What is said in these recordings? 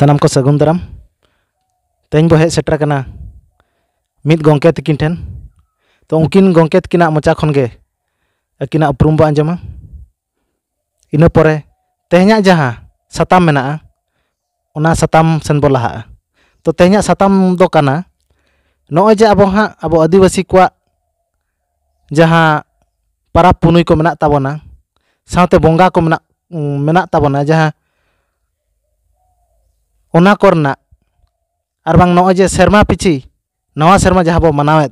sanam ko sagun daram teng bo het setra kana mit gongke tikin ten to ungkin gongke kina mocha khon ge akina uprum ba anjama ina pore tehnya jaha satam mena ona satam sen bolaha to tehnya satam do kana no aja abo ha abo adiwasi kwa jaha para punui ko mena tabona saute bonga ko mena mena tabona jaha ona korna ar bang no je serma pichi nawa serma jahabo manawet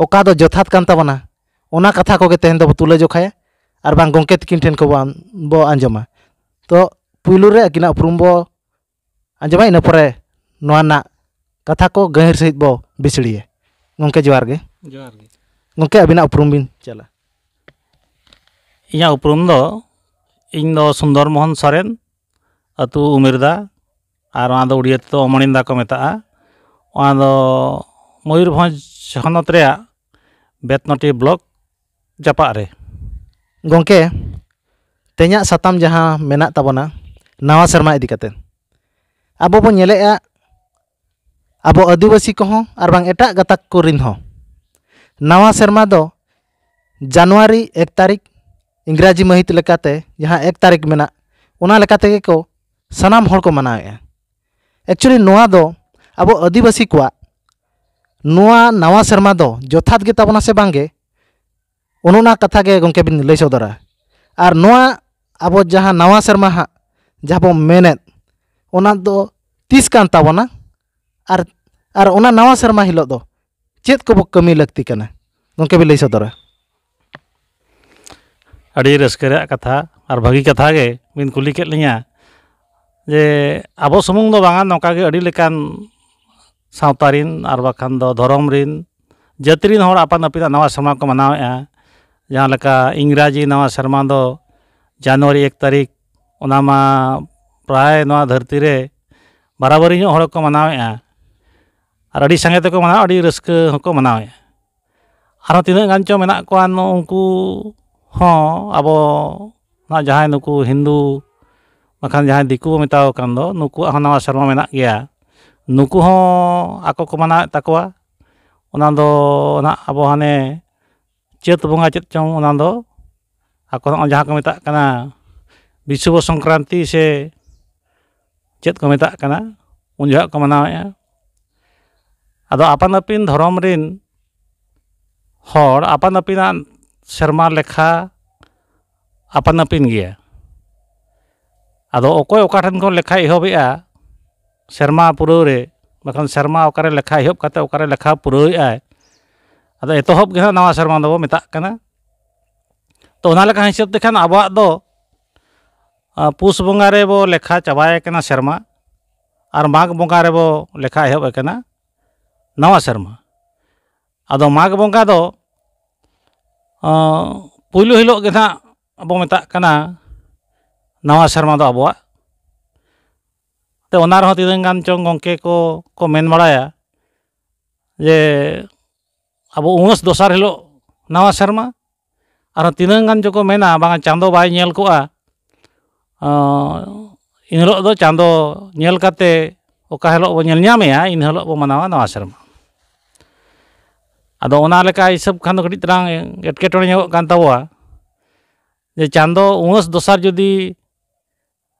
oka do jothat kan tabona ona katha ko ke tehen do tule jo khaya ar bang gonke tikin ten ko bo anjoma to pulu re akina uprum bo anjoma ina pore nawa na katha ko gher sait bo bisliye gonke jwar ge abina uprumbin bin chala ya uprum do ing do sundar mohan saren atau umirda और Odia अमणिन दाक मयूरभ बेतनटी block जपारे गंके तेना साम जहाँ मेना ताबना नवा सेमा इतने अब बोले अब आदिवासी को एटा गतक को नवा सेमा दो जानुरी एक तारीख इंग्राजी महित लेकाते जहाँ एक तारीख मेना को सामान को मनाया एक्चुअली नोआ दो अब आदिवासी को नोआ नवा सरमा दो यथात गे ताबना से बांगे उनोना कथा के गंके बिन लय सदरा और नोआ अब जहां नवा सरमा हा जहां बो मेने ओना दो तीस कान ताबना और और ओना नवा सरमा हिलो दो चेत को बो कमी लगती कना गंके बिन लय सदरा अड़ी रस्कर कथा और भगी कथा के बिन कुली के लिया je abo sumung do bangan nongka ge lekan sautarin arba do dorong rin jatirin hor apa napi ta nawa sarmang koma ya jangan leka ingraji nawa sarmang do januari ek tarik onama prai nawa dharti re barabari nyo horok koma ya ari sange to koma nawa ari reske hok koma nawa ya ari tino ngan cho mena koan nongku ho abo na jahai nuku hindu makan jahat diku meminta kan do nuku aku nama sharma menak ya nuku ho aku kemana takwa unando na abu hane cet bunga cet cung unando aku orang jahat meminta karena bisu bosong kranti se cet meminta karena unjuk kemana ya atau apa napin dharma rin hor apa napinan sharma lekha apa napin gya ᱟᱫᱚ ᱚᱠᱚᱭ ᱚᱠᱟ ᱴᱷᱮᱱ ᱠᱷᱚᱱ ᱞᱮᱠᱷᱟ ᱮᱦᱚᱵᱮᱜᱼᱟ ᱥᱮᱨᱢᱟ ᱯᱩᱨᱟᱹᱣ ᱨᱮ ᱵᱟᱠᱷᱟᱱ ᱥᱮᱨᱢᱟ ᱚᱠᱟᱨᱮ ᱞᱮᱠᱷᱟ ᱮᱦᱚᱵ ᱠᱟᱛᱮ ᱚᱠᱟᱨᱮ ᱞᱮᱠᱷᱟ ᱯᱩᱨᱟᱹᱣᱮᱜᱼᱟᱭ ᱟᱫᱚ ᱮᱛᱚᱦᱚᱵ ᱜᱮ ᱦᱟᱸᱜ ᱱᱟᱣᱟ ᱥᱮᱨᱢᱟ ᱫᱚᱵᱚ ᱢᱮᱛᱟᱜ ᱠᱟᱱᱟ ᱛᱚ ᱚᱱᱟ ᱞᱮᱠᱟ ᱦᱤᱥᱟᱹᱵ ᱛᱮᱠᱷᱟᱱ ᱟᱵᱚᱣᱟᱜ ᱫᱚ ᱯᱩᱥ ᱵᱚᱸᱜᱟ ᱨᱮᱵᱚ ᱞᱮᱠᱷᱟ ᱪᱟᱵᱟᱭ ᱠᱟᱱᱟ ᱥᱮᱨᱢᱟ ᱟᱨ ᱢᱟᱜᱽ ᱵᱚᱸᱜᱟ ᱨᱮᱵᱚ ᱞᱮᱠᱷᱟ ᱮᱦᱚᱵ ᱟᱠᱟᱱᱟ ᱱᱟᱣᱟ ᱥᱮᱨᱢᱟ ᱟᱫᱚ ᱢᱟᱜᱽ ᱵᱚᱸᱜᱟ ᱫᱚ ᱯᱩᱭᱞᱩ ᱦᱤᱞᱳᱜ ᱜᱮ ᱦᱟᱸᱜ ᱵᱚ ᱢᱮᱛᱟᱜ ᱠᱟᱱᱟ Nawa Sharma itu abwa. Tapi orang hati dengan kan cung gongke ko ko main malah ya. Je abu umus dosar hello Nawa Sharma. Arah tidak dengan cung ko main ah bangga Chandu bayi nyel ko ah. Uh, Inilah itu Chandu nyel kate oka hello nyel nyame ya. Inilah bu manawa Nawa Sharma. Ado orang leka isap kan tuh kritik terang get get orangnya kan tahu ah. Je umus dosar jadi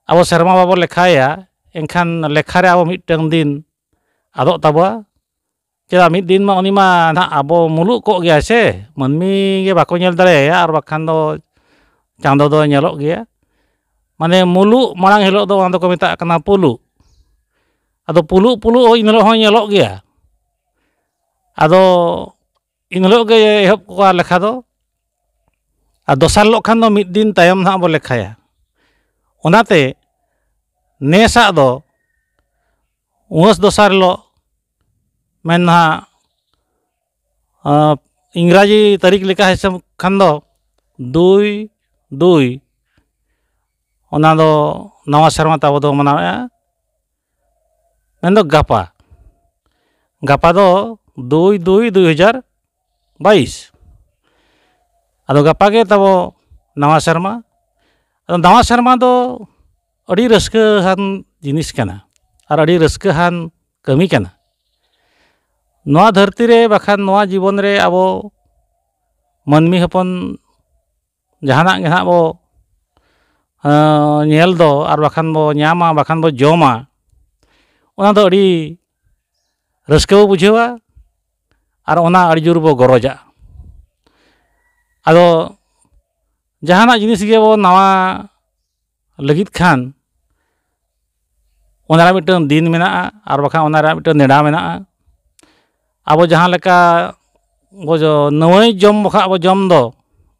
abo serma babo lekaya engkan lekare abo mit deng din adok tabo kira mit din ma oni ma na abo mulu kok gea se mon mi ge bako dale ya ar bakan do cang do do nyelok gea ya. mane mulu malang helok do ngan do komita kena pulu ado pulu pulu o inelok ho nyelok gea ya. ado inelok ge ye ya, hop ko ar lekha do ado salok kan do mit tayam na abo lekaya Onate नेसा दो उस दसार इंग्राजी तारीख लेखा हिसाब खान दुई दुई ओना दो नवा सेरमा तब मना गापा गापा दो दुई दुई दुई हजार बस अदापा तब नवा सेरमा नवा सेरमा दो Adi reskehan jenis kena, aradi reskehan kemi kena. Nua dharti re, bahkan nua jibon re, abo manmi hapon jahana ngena abo nyel do, ar bahkan bo nyama, bahkan bo joma. Ona to adi reskebo pujewa, ar ona adi juru bo goroja. Ado jahana jenis ge bo nawa legit ᱚᱱᱟ ᱨᱮᱭᱟᱜ ᱢᱤᱫᱴᱟᱝ ᱫᱤᱱ ᱢᱮᱱᱟᱜᱼᱟ ᱟᱨ ᱵᱟᱠᱷᱟᱱ ᱚᱱᱟ ᱨᱮᱭᱟᱜ ᱢᱤᱫᱴᱟᱝ ᱱᱮᱰᱟ ᱢᱮᱱᱟᱜᱼᱟ ᱟᱵᱚ ᱡᱟᱦᱟᱸ ᱞᱮᱠᱟ ᱵᱚ ᱱᱟᱹᱣᱟᱹᱭ ᱡᱚᱢ ᱵᱟᱠᱷᱟᱱ ᱟᱵᱚ ᱡᱚᱢ ᱫᱚ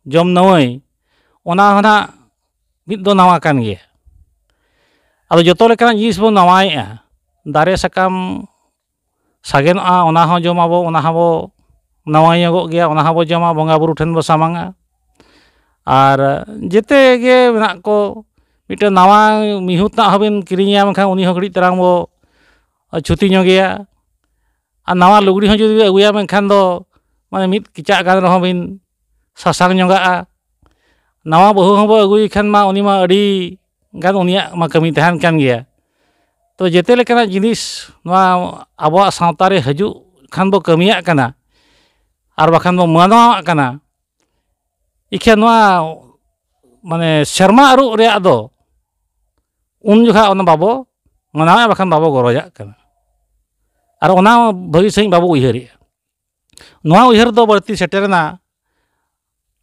ᱡᱚᱢ ᱱᱟᱹᱣᱟᱹᱭ ᱚᱱᱟ ᱦᱚᱸ ᱱᱟᱜ ᱢᱤᱫ ᱫᱚ ᱱᱟᱣᱟ ᱠᱟᱱ ᱜᱮᱭᱟ ᱟᱫᱚ ᱡᱚᱛᱚ ᱞᱮᱠᱟᱱᱟᱜ ᱡᱤᱱᱤᱥ ᱵᱚ ᱱᱟᱣᱟᱭᱮᱜᱼᱟ ᱫᱟᱨᱮ ᱥᱟᱠᱟᱢ ᱥᱟᱜᱮᱱᱚᱜᱼᱟ ᱚᱱᱟ ᱦᱚᱸ ᱡᱚᱢᱟᱵᱚ ᱚᱱᱟ ᱦᱚᱸᱵᱚ ᱱᱟᱣᱟ ᱧᱚᱜᱚᱜ ᱜᱮᱭᱟ ᱚᱱᱟ ᱦᱚᱸᱵᱚ ᱡᱚᱢᱟ ᱵᱚᱸᱜᱟ ᱵᱩᱨᱩ ᱴᱷᱮᱱ ᱵᱚ ᱥᱟᱢᱟᱝᱟ ᱟᱨ ᱡᱮᱛᱮ ᱜᱮ ᱢᱮᱱᱟᱜ ᱠᱚ mita nama mihut na habin kirinya mungkin unik hari terang bo cuti nyogiya an nama lugu dihujung juga aguya mungkin do mana mit kicak kan roh bin sasang nyoga a nama bahu hobo aguya kan ma unik ma adi kan unia ma kami tahan kan gya to jatel kena jenis ma abah santare haju kan bo kamiya kana arba kan bo manawa kana ikan ma mana serma aru rea do ᱩᱱ ᱡᱚᱠᱷᱟ ᱚᱱᱟ ᱵᱟᱵᱚ ᱢᱟᱱᱟᱣᱮᱫᱼᱟ ᱵᱟᱠᱷᱟᱱ ᱵᱟᱵᱚ ᱜᱚᱨᱚᱡᱟᱜ ᱠᱟᱱᱟ ᱟᱨ ᱚᱱᱟ ᱵᱷᱟᱹᱜᱤ ᱥᱟᱺᱦᱤᱡ ᱵᱟᱵᱚ ᱩᱭᱦᱟᱹᱨᱮᱜᱼᱟ ᱱᱚᱣᱟ ᱩᱭᱦᱟᱹᱨ ᱫᱚ ᱵᱟᱹᱲᱛᱤ ᱥᱮᱴᱮᱨᱮᱱᱟ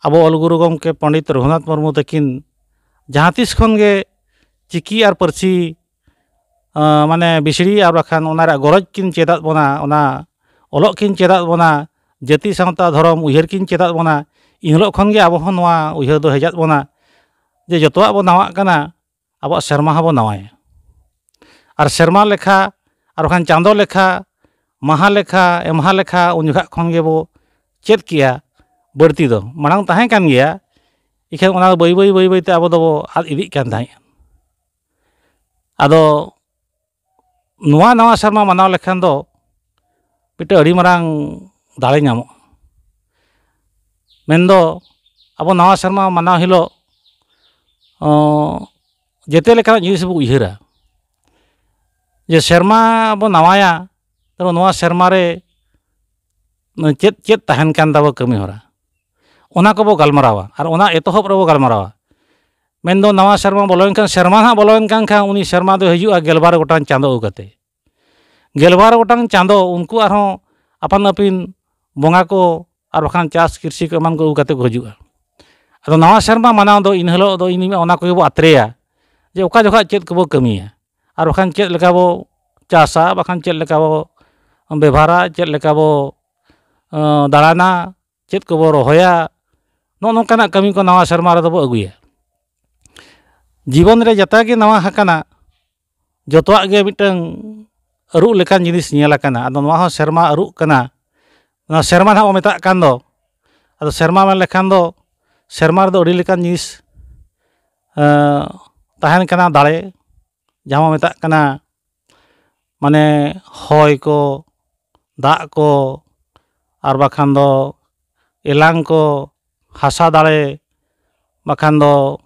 ᱟᱵᱚ ᱚᱞᱜᱩᱨᱩ ᱜᱚᱢᱠᱮ ᱯᱚᱸᱰᱤᱛ ᱨᱚᱜᱷᱩᱱᱟᱛᱷ ᱢᱩᱨᱢᱩ ᱛᱟᱹᱠᱤᱱ ᱡᱟᱦᱟᱸ ᱛᱤᱥ ᱠᱷᱚᱱᱜᱮ ᱪᱤᱠᱤ ᱟᱨ ᱯᱟᱹᱨᱥᱤ ᱢᱟᱱᱮ ᱵᱤᱥᱲᱤ ᱟᱨ ᱵᱟᱠᱷᱟᱱ ᱚᱱᱟ ᱨᱮᱭᱟᱜ ᱜᱚᱨᱚᱡ ᱠᱤᱱ ᱪᱮᱫᱟᱜ ᱵᱚᱱᱟ ᱚᱱᱟ ᱚᱞᱚᱜ ᱠᱤᱱ ᱪᱮᱫᱟᱜ ᱵᱚᱱᱟ ᱡᱟᱹᱛᱤ ᱥᱟᱶᱛᱟ ᱫᱷᱚᱨᱚᱢ ᱩᱭᱦᱟᱹᱨ ᱠᱤᱱ ᱪᱮᱫᱟᱜ ᱵᱚᱱᱟ ᱮᱱᱦᱤᱞᱳᱜ ᱠᱷᱚᱱᱜᱮ ᱟᱵᱚ ᱦᱚᱸ ᱱᱚᱣᱟ ᱩᱭᱦᱟᱹᱨ ᱫᱚ ᱦᱮᱡᱟᱜ ᱵᱚᱱᱟ ᱡᱮ ᱡᱚᱛᱚᱣᱟᱜ ᱵᱚᱱ ᱱᱟᱣᱟᱜ ᱠᱟᱱᱟ ᱟᱵᱚᱣᱟᱜ ᱥᱮᱨᱢᱟ ᱦᱚᱸᱵᱚ ᱱᱟᱣᱟᱭᱟ ᱟᱨ ᱥᱮᱨᱢᱟ ᱞᱮᱠᱷᱟ ᱟᱨ ᱵᱟᱠᱷᱟᱱ ᱪᱟᱸᱫᱚ ᱞᱮᱠᱷᱟ ᱢᱟᱦᱟ ᱞᱮᱠᱷᱟ ᱮᱢᱦᱟ ᱞᱮᱠᱷᱟ ᱩᱱ ᱡᱚᱠᱷᱟᱜ ᱠᱷᱚᱱ ᱜᱮᱵᱚ ᱪᱮᱫ ᱠᱮᱭᱟ ᱵᱟᱹᱲᱛᱤ ᱫᱚ ᱢᱟᱲᱟᱝ ᱛᱟᱦᱮᱸ ᱠᱟᱱ ᱜᱮᱭᱟ ᱮᱱᱠᱷᱟᱱ ᱚᱱᱟ ᱫᱚ ᱵᱟᱹᱭ ᱵᱟᱹᱭ ᱵᱟᱹᱭ ᱵᱟᱹᱭᱛᱮ ᱟᱵᱚ ᱫᱚᱵᱚ ᱟᱫ ᱤᱫᱤᱜ ᱠᱟᱱ ᱛᱟᱦᱮᱸᱜᱼᱟ ᱟᱫᱚ ᱱᱚᱣᱟ ᱱᱟᱣᱟ ᱥᱮᱨᱢᱟ ᱢᱟᱱᱟᱣ ᱞᱮᱠᱷᱟᱱ ᱫᱚ ᱢᱤᱫᱴᱮᱱ ᱟᱹᱰᱤ ᱢᱟᱨᱟᱝ ᱫᱟᱲᱮ ᱧᱟᱢᱚᱜᱼᱟ ᱢᱮᱱᱫᱚ ᱟᱵᱚ ᱱᱟᱣᱟ ᱥᱮᱨᱢᱟ ᱢᱟᱱᱟᱣ ᱦᱤᱞᱳᱜ jete le kana jinisi buku ihera, je serma bu nawaya, ya, tapi nawa serma re, nih cet cet tahan kian dawa kemi hora, ona kubu kalmarawa, ar ona itu hop rebu kalmarawa, Mendo nawas nawa serma bolongin kan serma ha bolongin kah uni serma do hiju agelbar utang chando ugate, gelbar utang chando unku arho apan apin bunga ko ar bahkan cias kirsi keman ko ugate ko hiju. Atau nawa serma mana untuk inhalo atau ini mana kau ibu atreya, je oka jo ka chet kobo kemi ya aro kan chet leka bo chasa ba kan chet leka bo bebara chet leka bo eh, darana chet kobo rohoya no no kana kami ko serma sharma ra dobo aguya jibon re jata ge nawa hakana joto age mitang aru lekan jenis nyala kana ado nawa sharma aru kana na sharma na metak kando. Atau serma sharma ma lekan do sharma ra do lekan jenis eh, tahan kena dale, jama meta kena mane hoi ko, dak ko, arba kando, ilang ko, hasa dale, makando,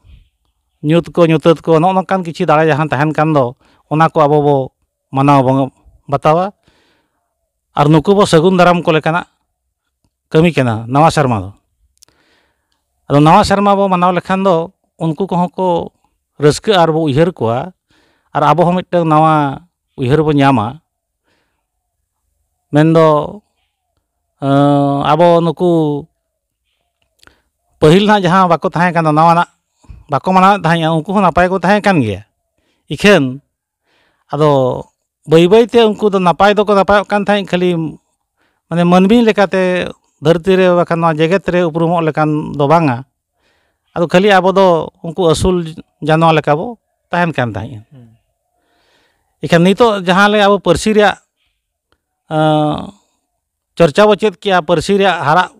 nyut ko, nyutut ko, nok nok kan kici dale jahan tahan kando, onako abo bo, mana abo ngok, batawa, arnuku bo segun daram ko le kena, kemi kena, nawa sarmado, arnawa sarmado mana le kando. उनको कहो को रो उर को अब मिट्ट नवा उर बोमा मन अब नुक पहल ना जहाँ बाकन नवाना बाको मानवे उनको नपाय को इखन अद बी बैते उनको नपाय नपाय खाली मानी मानवी धरती रेखा जेगेत उपरूम लेकान बांगा Aduh kali abodo, do, unku asul jano ala tahan kan tahan ya. Ikan nito jahal ya abo persiria, uh, cerca wajib kia persiria hara,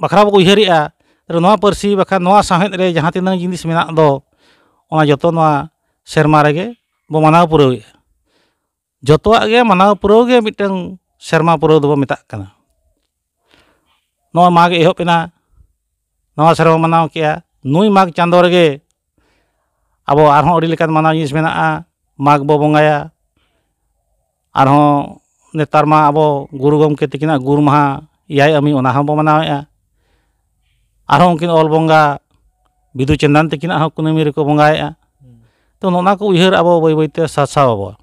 bakal abo kuyeri ya. Terus noa persi, bakal noa sahen re jahat ini nang jenis mina do, ona jatuh noa sermar rege, mau manau puru ya. Jatuh aja manau puru aja, mitang sermar puru do mau mitak kana. Noa mak ehopina, noa sermar manau kia. ᱱᱩᱭ ᱢᱟᱜᱽ ᱪᱟᱸᱫᱳ ᱨᱮᱜᱮ ᱟᱵᱚ ᱟᱨᱦᱚᱸ ᱟᱹᱰᱤ ᱞᱮᱠᱟᱱ ᱢᱟᱱᱟᱣ ᱡᱤᱱᱤᱥ ᱢᱮᱱᱟᱜᱼᱟ ᱢᱟᱜᱽ ᱵᱚ ᱵᱚᱸᱜᱟᱭᱟ ᱟᱨᱦᱚᱸ ᱱᱮᱛᱟᱨ ᱢᱟ ᱟᱵᱚ ᱜᱩᱨᱩ ᱜᱚᱢᱠᱮ ᱛᱟᱹᱠᱤᱱᱟᱜ ᱜᱩᱨ ᱢᱟᱦᱟ ᱮᱭᱟᱭ ᱟᱹᱢᱤ ᱚᱱᱟ ᱦᱚᱸᱵᱚ ᱢᱟᱱᱟᱣᱮᱫᱼᱟ ᱟᱨᱦᱚᱸ ᱩᱱᱠᱤᱱ ᱚᱞ ᱵᱚᱸᱜᱟ ᱵᱤᱫᱩ ᱪᱟᱸᱫᱟᱱ ᱛᱟᱹᱠᱤᱱᱟᱜ ᱦᱚᱸ ᱠᱩᱱᱟᱹᱢᱤ ᱨᱮᱠᱚ ᱵᱚᱸᱜᱟᱭᱮᱫᱼᱟ ᱛᱚ ᱱᱚᱜᱼᱚ ᱱᱟ ᱠᱚ ᱩᱭᱦᱟᱹᱨ ᱟᱵᱚ ᱵᱟᱹᱭ ᱵᱟᱹᱭᱛᱮ ᱥᱟᱨᱥᱟᱣ ᱟᱵᱚ